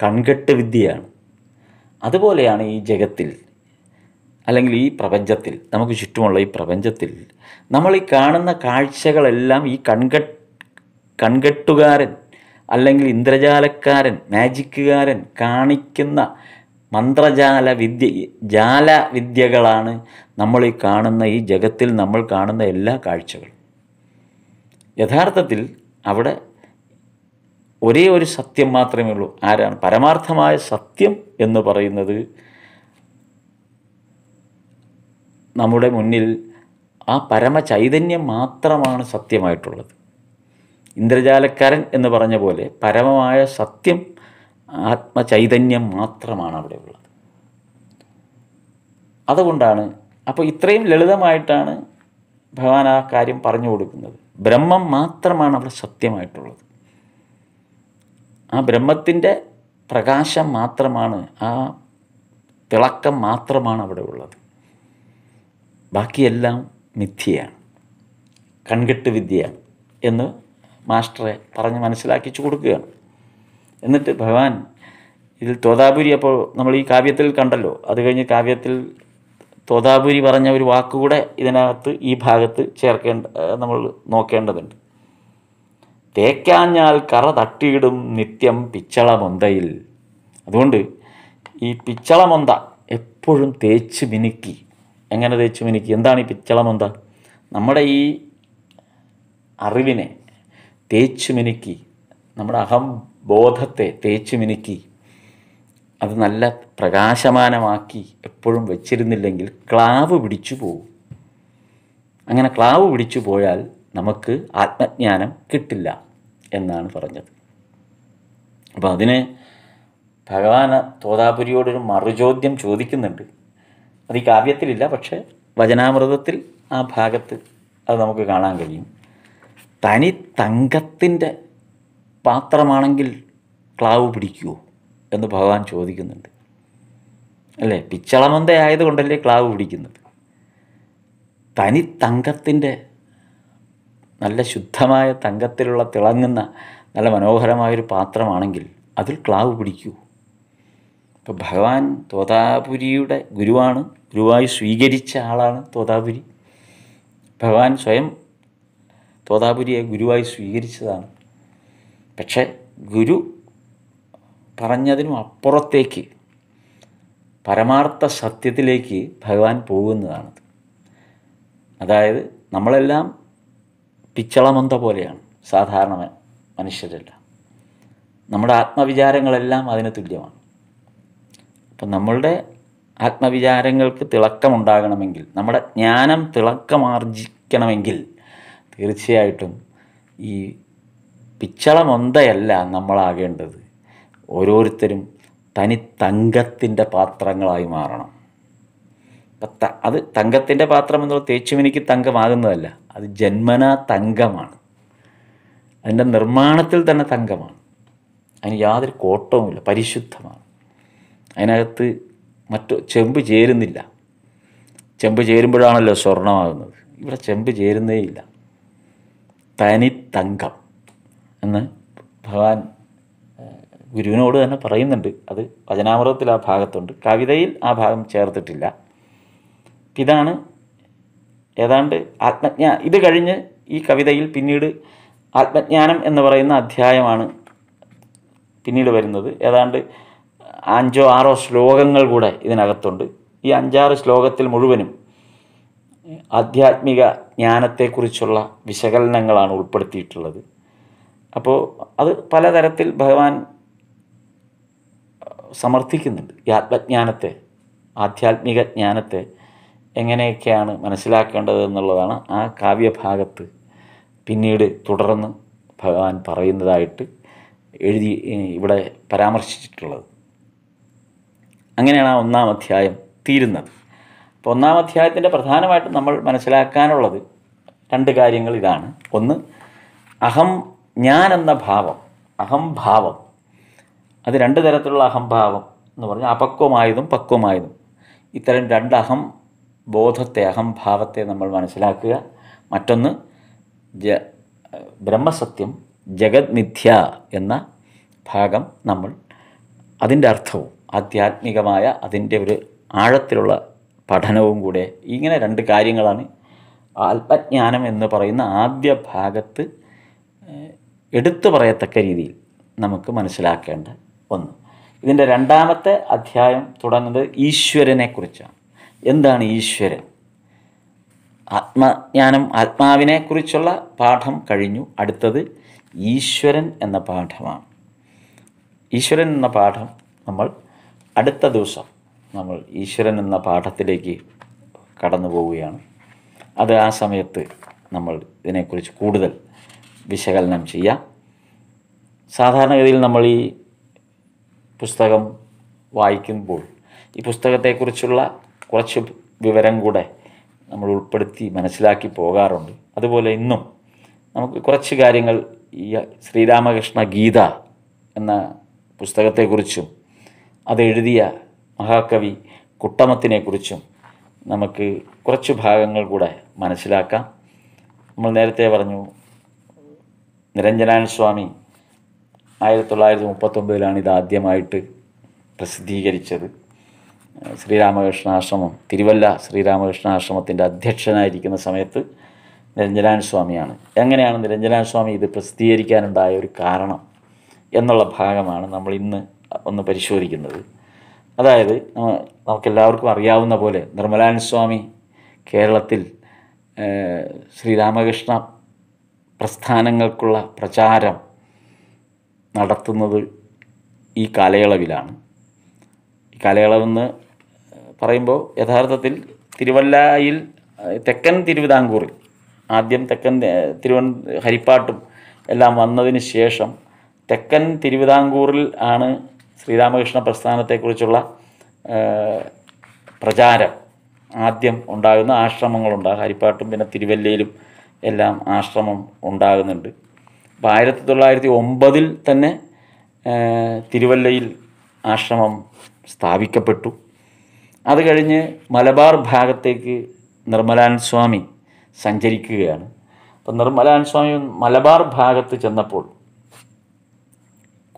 കൺകെട്ട് വിദ്യയാണ് അതുപോലെയാണ് ഈ ജഗത്തിൽ അല്ലെങ്കിൽ ഈ പ്രപഞ്ചത്തിൽ നമുക്ക് ചുറ്റുമുള്ള ഈ പ്രപഞ്ചത്തിൽ നമ്മൾ ഈ കാണുന്ന കാഴ്ചകളെല്ലാം ഈ കൺകെട്ട് കൺകെട്ടുകാരൻ അല്ലെങ്കിൽ ഇന്ദ്രജാലക്കാരൻ മാജിക്കുകാരൻ കാണിക്കുന്ന മന്ത്രജാല വിദ്യ ജാല വിദ്യകളാണ് നമ്മൾ ഈ കാണുന്ന ഈ ജഗത്തിൽ നമ്മൾ കാണുന്ന എല്ലാ കാഴ്ചകളും യഥാർത്ഥത്തിൽ അവിടെ ഒരേ ഒരു സത്യം മാത്രമേ ഉള്ളൂ ആരാണ് പരമാർത്ഥമായ സത്യം എന്ന് പറയുന്നത് നമ്മുടെ മുന്നിൽ ആ പരമചൈതന്യം മാത്രമാണ് സത്യമായിട്ടുള്ളത് ഇന്ദ്രജാലക്കാരൻ എന്ന് പറഞ്ഞ പോലെ പരമമായ സത്യം ആത്മചൈതന്യം മാത്രമാണ് അവിടെ ഉള്ളത് അതുകൊണ്ടാണ് അപ്പോൾ ഇത്രയും ലളിതമായിട്ടാണ് ഭഗവാൻ ആ കാര്യം പറഞ്ഞു കൊടുക്കുന്നത് ബ്രഹ്മം മാത്രമാണ് അവിടെ സത്യമായിട്ടുള്ളത് ആ ബ്രഹ്മത്തിൻ്റെ പ്രകാശം മാത്രമാണ് ആ തിളക്കം മാത്രമാണ് അവിടെ ഉള്ളത് ബാക്കിയെല്ലാം മിഥ്യയാണ് കൺകെട്ട് വിദ്യയാണ് എന്ന് മാസ്റ്ററെ പറഞ്ഞ് മനസ്സിലാക്കിച്ചു കൊടുക്കുകയാണ് എന്നിട്ട് ഭഗവാൻ ഇതിൽ തോതാപുരി അപ്പോൾ നമ്മൾ ഈ കാവ്യത്തിൽ കണ്ടല്ലോ അത് കഴിഞ്ഞ് കാവ്യത്തിൽ തോതാപുരി പറഞ്ഞ ഒരു വാക്കുകൂടെ ഇതിനകത്ത് ഈ ഭാഗത്ത് ചേർക്കേണ്ട നമ്മൾ നോക്കേണ്ടതുണ്ട് തേക്കാഞ്ഞാൽ കറ തട്ടിയിടും നിത്യം പിച്ചളമൊന്തയിൽ അതുകൊണ്ട് ഈ പിച്ചളമൊന്ത എപ്പോഴും തേച്ച് മിനുക്കി എങ്ങനെ തേച്ച് മിനുക്കി എന്താണ് ഈ പിച്ചളമൊന്ത നമ്മുടെ ഈ അറിവിനെ തേച്ച് മിനുക്കി നമ്മുടെ അഹം ബോധത്തെ തേച്ചു മിനുക്കി അത് നല്ല പ്രകാശമാനമാക്കി എപ്പോഴും വെച്ചിരുന്നില്ലെങ്കിൽ ക്ലാവ് പിടിച്ചു പോകും അങ്ങനെ ക്ലാവ് പിടിച്ചു പോയാൽ നമുക്ക് ആത്മജ്ഞാനം കിട്ടില്ല എന്നാണ് പറഞ്ഞത് അപ്പോൾ അതിന് ഭഗവാൻ തോതാപുരിയോടൊരു മറുചോദ്യം ചോദിക്കുന്നുണ്ട് അത് ഈ കാവ്യത്തിലില്ല പക്ഷേ വചനാമൃതത്തിൽ ആ ഭാഗത്ത് അത് നമുക്ക് കാണാൻ കഴിയും തനി തങ്കത്തിൻ്റെ പാത്രമാണെങ്കിൽ ക്ലാവ് പിടിക്കുമോ എന്ന് ഭഗവാൻ ചോദിക്കുന്നുണ്ട് അല്ലേ പിച്ചളമന്ത ആയതുകൊണ്ടല്ലേ ക്ലാവ് പിടിക്കുന്നത് തനി തങ്കത്തിൻ്റെ നല്ല ശുദ്ധമായ തങ്കത്തിലുള്ള തിളങ്ങുന്ന നല്ല മനോഹരമായൊരു പാത്രമാണെങ്കിൽ അതിൽ ക്ലാവ് പിടിക്കൂ ഇപ്പോൾ ഭഗവാൻ തോതാപുരിയുടെ ഗുരുവാണ് ഗുരുവായി സ്വീകരിച്ച ആളാണ് തോതാപുരി ഭഗവാൻ സ്വയം തോതാപുരിയെ ഗുരുവായി സ്വീകരിച്ചതാണ് പക്ഷേ ഗുരു പറഞ്ഞതിനും അപ്പുറത്തേക്ക് പരമാർത്ഥ സത്യത്തിലേക്ക് ഭഗവാൻ പോകുന്നതാണത് അതായത് നമ്മളെല്ലാം പിച്ചളമന്ത പോലെയാണ് സാധാരണ മനുഷ്യരെല്ലാം നമ്മുടെ ആത്മവിചാരങ്ങളെല്ലാം അതിന് തുല്യമാണ് അപ്പം നമ്മളുടെ ആത്മവിചാരങ്ങൾക്ക് തിളക്കമുണ്ടാകണമെങ്കിൽ നമ്മുടെ ജ്ഞാനം തിളക്കമാർജിക്കണമെങ്കിൽ തീർച്ചയായിട്ടും ഈ പിച്ചള മൊന്തയല്ല നമ്മളാകേണ്ടത് ഓരോരുത്തരും തനി തങ്കത്തിൻ്റെ പാത്രങ്ങളായി മാറണം അത് തങ്കത്തിൻ്റെ പാത്രം എന്നുള്ള തേച്ചുമിനിക്ക് തങ്കമാകുന്നതല്ല അത് ജന്മനാ തങ്കമാണ് അതിൻ്റെ നിർമ്മാണത്തിൽ തന്നെ തങ്കമാണ് അതിന് യാതൊരു കോട്ടവുമില്ല പരിശുദ്ധമാണ് അതിനകത്ത് മറ്റു ചെമ്പ് ചേരുന്നില്ല ചെമ്പ് ചേരുമ്പോഴാണല്ലോ സ്വർണ്ണമാകുന്നത് ഇവിടെ ചെമ്പ് ചേരുന്നേയില്ല തനി തങ്കം എന്ന് ഭഗവാൻ ഗുരുവിനോട് തന്നെ പറയുന്നുണ്ട് അത് വചനാമൃതത്തിൽ ആ ഭാഗത്തുണ്ട് കവിതയിൽ ആ ഭാഗം ചേർത്തിട്ടില്ല ഇതാണ് ഏതാണ്ട് ആത്മജ്ഞാ ഇത് കഴിഞ്ഞ് ഈ കവിതയിൽ പിന്നീട് ആത്മജ്ഞാനം എന്ന് പറയുന്ന അധ്യായമാണ് പിന്നീട് വരുന്നത് ഏതാണ്ട് അഞ്ചോ ആറോ ശ്ലോകങ്ങൾ കൂടെ ഇതിനകത്തുണ്ട് ഈ അഞ്ചാറ് ശ്ലോകത്തിൽ മുഴുവനും ആധ്യാത്മിക ജ്ഞാനത്തെക്കുറിച്ചുള്ള വിശകലനങ്ങളാണ് ഉൾപ്പെടുത്തിയിട്ടുള്ളത് അപ്പോൾ അത് പലതരത്തിൽ ഭഗവാൻ സമർത്ഥിക്കുന്നുണ്ട് ഈ ആത്മജ്ഞാനത്തെ ആധ്യാത്മിക ജ്ഞാനത്തെ എങ്ങനെയൊക്കെയാണ് മനസ്സിലാക്കേണ്ടത് എന്നുള്ളതാണ് ആ കാവ്യഭാഗത്ത് പിന്നീട് തുടർന്ന് ഭഗവാൻ പറയുന്നതായിട്ട് എഴുതി ഇവിടെ പരാമർശിച്ചിട്ടുള്ളത് അങ്ങനെയാണ് ആ ഒന്നാം അധ്യായം തീരുന്നത് അപ്പോൾ ഒന്നാം അധ്യായത്തിൻ്റെ പ്രധാനമായിട്ടും നമ്മൾ മനസ്സിലാക്കാനുള്ളത് രണ്ട് കാര്യങ്ങൾ ഇതാണ് ഒന്ന് അഹം ഞാൻ എന്ന ഭാവം അഹംഭാവം അത് രണ്ട് തരത്തിലുള്ള അഹംഭാവം എന്ന് പറഞ്ഞാൽ അപക്വമായതും പക്വമായതും ഇത്തരം രണ്ട് അഹം ബോധത്തെ അഹംഭാവത്തെ നമ്മൾ മനസ്സിലാക്കുക മറ്റൊന്ന് ജ ബ്രഹ്മസത്യം ജഗത് മിഥ്യ എന്ന ഭാഗം നമ്മൾ അതിൻ്റെ അർത്ഥവും ആധ്യാത്മികമായ അതിൻ്റെ ഒരു ആഴത്തിലുള്ള പഠനവും കൂടെ ഇങ്ങനെ രണ്ട് കാര്യങ്ങളാണ് ആത്മജ്ഞാനം എന്ന് പറയുന്ന ആദ്യ ഭാഗത്ത് എടുത്തു പറയത്തക്ക രീതിയിൽ നമുക്ക് മനസ്സിലാക്കേണ്ട ഒന്ന് ഇതിൻ്റെ രണ്ടാമത്തെ അധ്യായം തുടങ്ങുന്നത് ഈശ്വരനെക്കുറിച്ചാണ് എന്താണ് ഈശ്വരൻ ആത്മജ്ഞാനം ആത്മാവിനെക്കുറിച്ചുള്ള പാഠം കഴിഞ്ഞു അടുത്തത് ഈശ്വരൻ എന്ന പാഠമാണ് ഈശ്വരൻ എന്ന പാഠം നമ്മൾ അടുത്ത ദിവസം നമ്മൾ ഈശ്വരൻ എന്ന പാഠത്തിലേക്ക് കടന്നു പോവുകയാണ് അത് ആ സമയത്ത് നമ്മൾ ഇതിനെക്കുറിച്ച് കൂടുതൽ വിശകലനം ചെയ്യാം സാധാരണഗതിയിൽ നമ്മൾ ഈ പുസ്തകം വായിക്കുമ്പോൾ ഈ പുസ്തകത്തെക്കുറിച്ചുള്ള കുറച്ച് വിവരം കൂടെ നമ്മൾ ഉൾപ്പെടുത്തി മനസ്സിലാക്കി പോകാറുണ്ട് അതുപോലെ ഇന്നും നമുക്ക് കുറച്ച് കാര്യങ്ങൾ ഈ ശ്രീരാമകൃഷ്ണ ഗീത എന്ന പുസ്തകത്തെക്കുറിച്ചും അതെഴുതിയ മഹാകവി കുട്ടമത്തിനെക്കുറിച്ചും നമുക്ക് കുറച്ച് ഭാഗങ്ങൾ കൂടെ മനസ്സിലാക്കാം നമ്മൾ നേരത്തെ പറഞ്ഞു നിരഞ്ജനാൻ സ്വാമി ആയിരത്തി തൊള്ളായിരത്തി മുപ്പത്തൊമ്പതിലാണ് ആദ്യമായിട്ട് പ്രസിദ്ധീകരിച്ചത് ശ്രീരാമകൃഷ്ണാശ്രമം തിരുവല്ല ശ്രീരാമകൃഷ്ണാശ്രമത്തിൻ്റെ അധ്യക്ഷനായിരിക്കുന്ന സമയത്ത് നിരഞ്ജനാൻ സ്വാമിയാണ് എങ്ങനെയാണ് നിരഞ്ജനാൻ സ്വാമി ഇത് പ്രസിദ്ധീകരിക്കാനുണ്ടായ ഒരു കാരണം എന്നുള്ള ഭാഗമാണ് നമ്മൾ ഇന്ന് ഒന്ന് പരിശോധിക്കുന്നത് അതായത് നമുക്കെല്ലാവർക്കും അറിയാവുന്ന പോലെ നിർമ്മലാനന്ദ സ്വാമി കേരളത്തിൽ ശ്രീരാമകൃഷ്ണ പ്രസ്ഥാനങ്ങൾക്കുള്ള പ്രചാരം നടത്തുന്നത് ഈ കാലയളവിലാണ് ഈ കാലയളവെന്ന് പറയുമ്പോൾ യഥാർത്ഥത്തിൽ തിരുവല്ലയിൽ തെക്കൻ തിരുവിതാംകൂറിൽ ആദ്യം തെക്കൻ തിരുവൻ ഹരിപ്പാട്ടും എല്ലാം വന്നതിന് ശേഷം തെക്കൻ തിരുവിതാംകൂറിൽ ആണ് ശ്രീരാമകൃഷ്ണ പ്രസ്ഥാനത്തെക്കുറിച്ചുള്ള പ്രചാരം ആദ്യം ഉണ്ടാകുന്ന ആശ്രമങ്ങളുണ്ടാകും ഹരിപ്പാട്ടും പിന്നെ തിരുവല്ലയിലും എല്ലാം ആശ്രമം ഉണ്ടാകുന്നുണ്ട് അപ്പോൾ ആയിരത്തി തൊള്ളായിരത്തി ഒമ്പതിൽ തന്നെ തിരുവല്ലയിൽ ആശ്രമം സ്ഥാപിക്കപ്പെട്ടു അത് കഴിഞ്ഞ് മലബാർ ഭാഗത്തേക്ക് നിർമ്മലാൻ സ്വാമി സഞ്ചരിക്കുകയാണ് അപ്പോൾ നിർമ്മലാൻ സ്വാമി മലബാർ ഭാഗത്ത് ചെന്നപ്പോൾ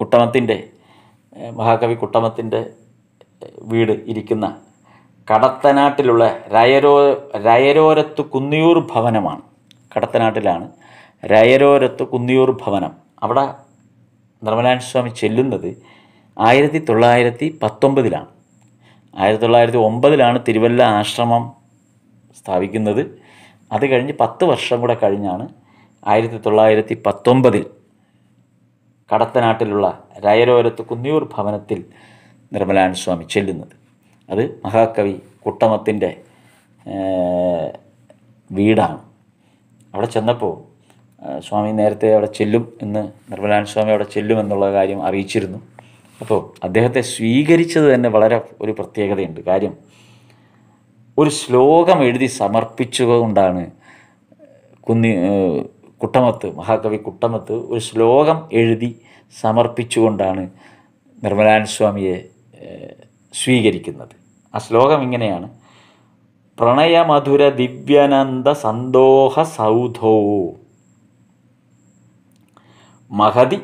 കുട്ടമത്തിൻ്റെ മഹാകവി കുട്ടമത്തിൻ്റെ വീട് ഇരിക്കുന്ന കടത്തനാട്ടിലുള്ള രയരോ രയരോരത്ത് കുന്നിയൂർ ഭവനമാണ് കടത്തനാട്ടിലാണ് രയരോരത്ത് കുന്നിയൂർ ഭവനം അവിടെ നിർമ്മലാനന്ദ സ്വാമി ചെല്ലുന്നത് ആയിരത്തി തൊള്ളായിരത്തി പത്തൊമ്പതിലാണ് ആയിരത്തി തൊള്ളായിരത്തി ഒമ്പതിലാണ് തിരുവല്ല ആശ്രമം സ്ഥാപിക്കുന്നത് അത് കഴിഞ്ഞ് പത്ത് വർഷം കൂടെ കഴിഞ്ഞാണ് ആയിരത്തി തൊള്ളായിരത്തി പത്തൊമ്പതിൽ കടത്തനാട്ടിലുള്ള രയരോരത്ത് കുന്നിയൂർ ഭവനത്തിൽ നിർമ്മലാനന്ദ സ്വാമി ചെല്ലുന്നത് അത് മഹാകവി കുട്ടമത്തിൻ്റെ വീടാണ് അവിടെ ചെന്നപ്പോൾ സ്വാമി നേരത്തെ അവിടെ ചെല്ലും എന്ന് നിർമ്മലാനന്ദ സ്വാമി അവിടെ ചെല്ലും എന്നുള്ള കാര്യം അറിയിച്ചിരുന്നു അപ്പോൾ അദ്ദേഹത്തെ സ്വീകരിച്ചത് തന്നെ വളരെ ഒരു പ്രത്യേകതയുണ്ട് കാര്യം ഒരു ശ്ലോകം എഴുതി സമർപ്പിച്ചുകൊണ്ടാണ് കുന്നി കുട്ടമത്ത് മഹാകവി കുട്ടമത്ത് ഒരു ശ്ലോകം എഴുതി സമർപ്പിച്ചുകൊണ്ടാണ് നിർമ്മലാനന്ദ സ്വാമിയെ സ്വീകരിക്കുന്നത് ആ ശ്ലോകം ഇങ്ങനെയാണ് പ്രണയമധുര ദിവ്യനന്ദ സന്തോഹ സൗധോ മഹതി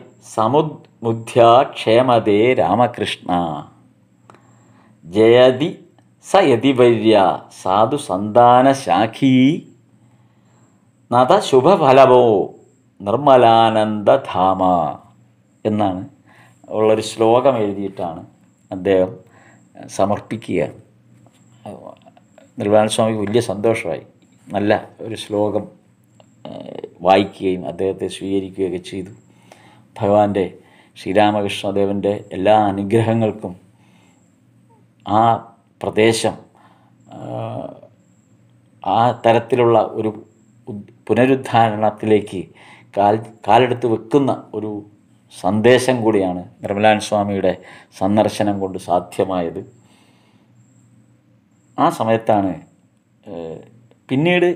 ക്ഷേമദേ രാമകൃഷ്ണ ജയതി സ യതിവര്യ സാധു സന്താനശാഖീ നത ശുഭഫലമോ നിർമ്മലാനന്ദധാമ എന്നാണ് ഉള്ളൊരു ശ്ലോകം എഴുതിയിട്ടാണ് അദ്ദേഹം സമർപ്പിക്കുകയാണ് നിർവാണ സ്വാമിക്ക് വലിയ സന്തോഷമായി നല്ല ഒരു ശ്ലോകം വായിക്കുകയും അദ്ദേഹത്തെ സ്വീകരിക്കുകയൊക്കെ ചെയ്തു ഭഗവാന്റെ ശ്രീരാമകൃഷ്ണദേവൻ്റെ എല്ലാ അനുഗ്രഹങ്ങൾക്കും ആ പ്രദേശം ആ തരത്തിലുള്ള ഒരു പുനരുദ്ധാരണത്തിലേക്ക് കാൽ കാലെടുത്ത് വെക്കുന്ന ഒരു സന്ദേശം കൂടിയാണ് നിർമ്മലാൻ സ്വാമിയുടെ സന്ദർശനം കൊണ്ട് സാധ്യമായത് ആ സമയത്താണ് പിന്നീട്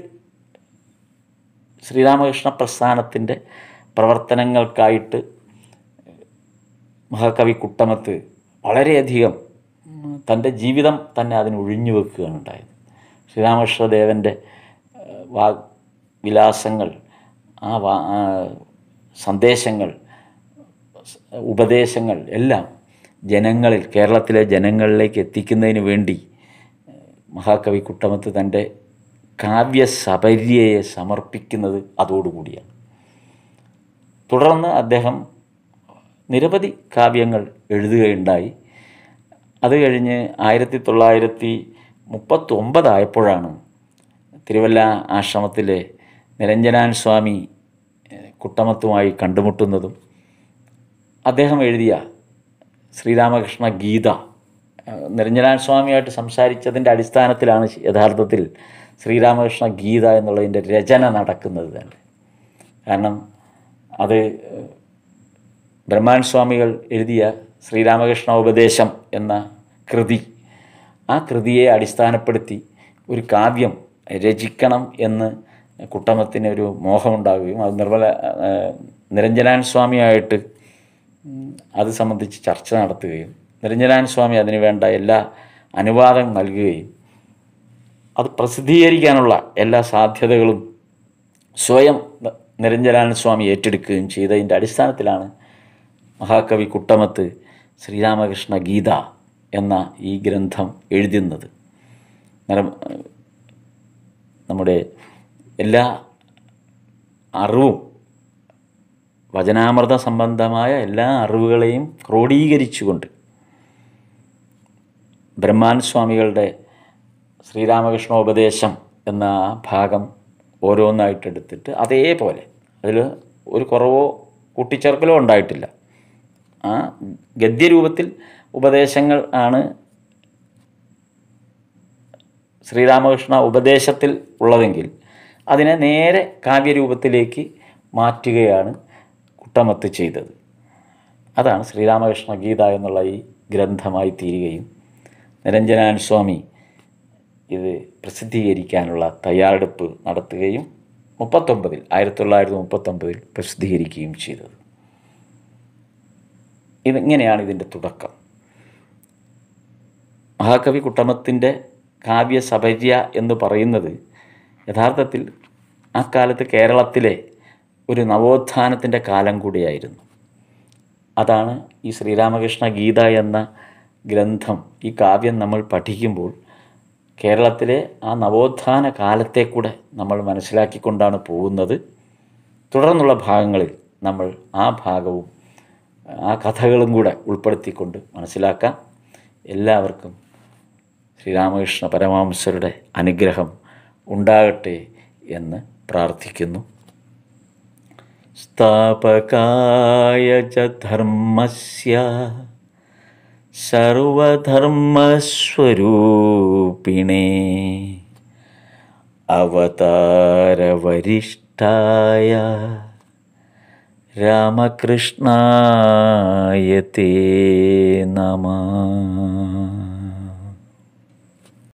ശ്രീരാമകൃഷ്ണ പ്രസ്ഥാനത്തിൻ്റെ പ്രവർത്തനങ്ങൾക്കായിട്ട് മഹാകവി കുട്ടമത്ത് വളരെയധികം തൻ്റെ ജീവിതം തന്നെ അതിന് ഒഴിഞ്ഞു വെക്കുകയാണ് ഉണ്ടായത് ശ്രീരാമകൃഷ്ണദേവൻ്റെ വാ വിലാസങ്ങൾ ആ വാ സന്ദേശങ്ങൾ ഉപദേശങ്ങൾ എല്ലാം ജനങ്ങളിൽ കേരളത്തിലെ ജനങ്ങളിലേക്ക് എത്തിക്കുന്നതിന് വേണ്ടി മഹാകവി കുട്ടമത്ത് തൻ്റെ കാവ്യസബര്യയെ സമർപ്പിക്കുന്നത് അതോടുകൂടിയാണ് തുടർന്ന് അദ്ദേഹം നിരവധി കാവ്യങ്ങൾ എഴുതുകയുണ്ടായി അത് കഴിഞ്ഞ് ആയിരത്തി തൊള്ളായിരത്തി മുപ്പത്തൊമ്പതായപ്പോഴാണ് തിരുവല്ല ആശ്രമത്തിലെ നിരഞ്ജനാൻ സ്വാമി കുട്ടമത്തുമായി കണ്ടുമുട്ടുന്നതും അദ്ദേഹം എഴുതിയ ശ്രീരാമകൃഷ്ണ ഗീത നിരഞ്ജനാൻ സ്വാമിയായിട്ട് സംസാരിച്ചതിൻ്റെ അടിസ്ഥാനത്തിലാണ് യഥാർത്ഥത്തിൽ ശ്രീരാമകൃഷ്ണ ഗീത എന്നുള്ളതിൻ്റെ രചന നടക്കുന്നത് തന്നെ കാരണം അത് ബ്രഹ്മാൻ സ്വാമികൾ എഴുതിയ ശ്രീരാമകൃഷ്ണ ഉപദേശം എന്ന കൃതി ആ കൃതിയെ അടിസ്ഥാനപ്പെടുത്തി ഒരു കാവ്യം രചിക്കണം എന്ന് കുട്ടമത്തിന് ഒരു മോഹമുണ്ടാവുകയും അത് നിർമ്മല നിരഞ്ജനാൻ സ്വാമിയായിട്ട് അത് സംബന്ധിച്ച് ചർച്ച നടത്തുകയും നിരഞ്ജനാൻ സ്വാമി അതിനുവേണ്ട എല്ലാ അനുവാദം നൽകുകയും അത് പ്രസിദ്ധീകരിക്കാനുള്ള എല്ലാ സാധ്യതകളും സ്വയം നിരഞ്ജനാൻ സ്വാമി ഏറ്റെടുക്കുകയും ചെയ്തതിൻ്റെ അടിസ്ഥാനത്തിലാണ് മഹാകവി കുട്ടമത്ത് ശ്രീരാമകൃഷ്ണ ഗീത എന്ന ഈ ഗ്രന്ഥം എഴുതുന്നത് നമ്മുടെ എല്ലാ അറിവും വചനാമൃത സംബന്ധമായ എല്ലാ അറിവുകളെയും ക്രോഡീകരിച്ചുകൊണ്ട് ബ്രഹ്മാൻ സ്വാമികളുടെ ശ്രീരാമകൃഷ്ണ ഉപദേശം എന്ന ഭാഗം ഓരോന്നായിട്ട് എടുത്തിട്ട് അതേപോലെ അതിൽ ഒരു കുറവോ കൂട്ടിച്ചേർക്കലോ ഉണ്ടായിട്ടില്ല ആ ഗദ്യരൂപത്തിൽ ഉപദേശങ്ങൾ ആണ് ശ്രീരാമകൃഷ്ണ ഉപദേശത്തിൽ ഉള്ളതെങ്കിൽ അതിനെ നേരെ കാവ്യരൂപത്തിലേക്ക് മാറ്റുകയാണ് കുട്ടമത്ത് ചെയ്തത് അതാണ് ശ്രീരാമകൃഷ്ണ ഗീത എന്നുള്ള ഈ ഗ്രന്ഥമായി തീരുകയും നിരഞ്ജനാൻ സ്വാമി ഇത് പ്രസിദ്ധീകരിക്കാനുള്ള തയ്യാറെടുപ്പ് നടത്തുകയും മുപ്പത്തൊമ്പതിൽ ആയിരത്തി തൊള്ളായിരത്തി മുപ്പത്തൊമ്പതിൽ പ്രസിദ്ധീകരിക്കുകയും ചെയ്തത് ഇതിങ്ങനെയാണ് ഇതിൻ്റെ തുടക്കം മഹാകവി കുട്ടമത്തിൻ്റെ കാവ്യസപര്യ എന്ന് പറയുന്നത് യഥാർത്ഥത്തിൽ ആ കാലത്ത് കേരളത്തിലെ ഒരു നവോത്ഥാനത്തിൻ്റെ കാലം കൂടിയായിരുന്നു അതാണ് ഈ ശ്രീരാമകൃഷ്ണ ഗീത എന്ന ഗ്രന്ഥം ഈ കാവ്യം നമ്മൾ പഠിക്കുമ്പോൾ കേരളത്തിലെ ആ നവോത്ഥാന കാലത്തെക്കൂടെ കൂടെ നമ്മൾ മനസ്സിലാക്കിക്കൊണ്ടാണ് പോകുന്നത് തുടർന്നുള്ള ഭാഗങ്ങളിൽ നമ്മൾ ആ ഭാഗവും ആ കഥകളും കൂടെ ഉൾപ്പെടുത്തിക്കൊണ്ട് മനസ്സിലാക്കാം എല്ലാവർക്കും ശ്രീരാമകൃഷ്ണ പരമാംശരുടെ അനുഗ്രഹം ഉണ്ടാകട്ടെ എന്ന് പ്രാർത്ഥിക്കുന്നു സ്ഥാപകായ ച ധർമ്മസ്യ सर्वधर्मस्वरूपिणे अवतारवरिष्ठाय रामकृष्णायते नमः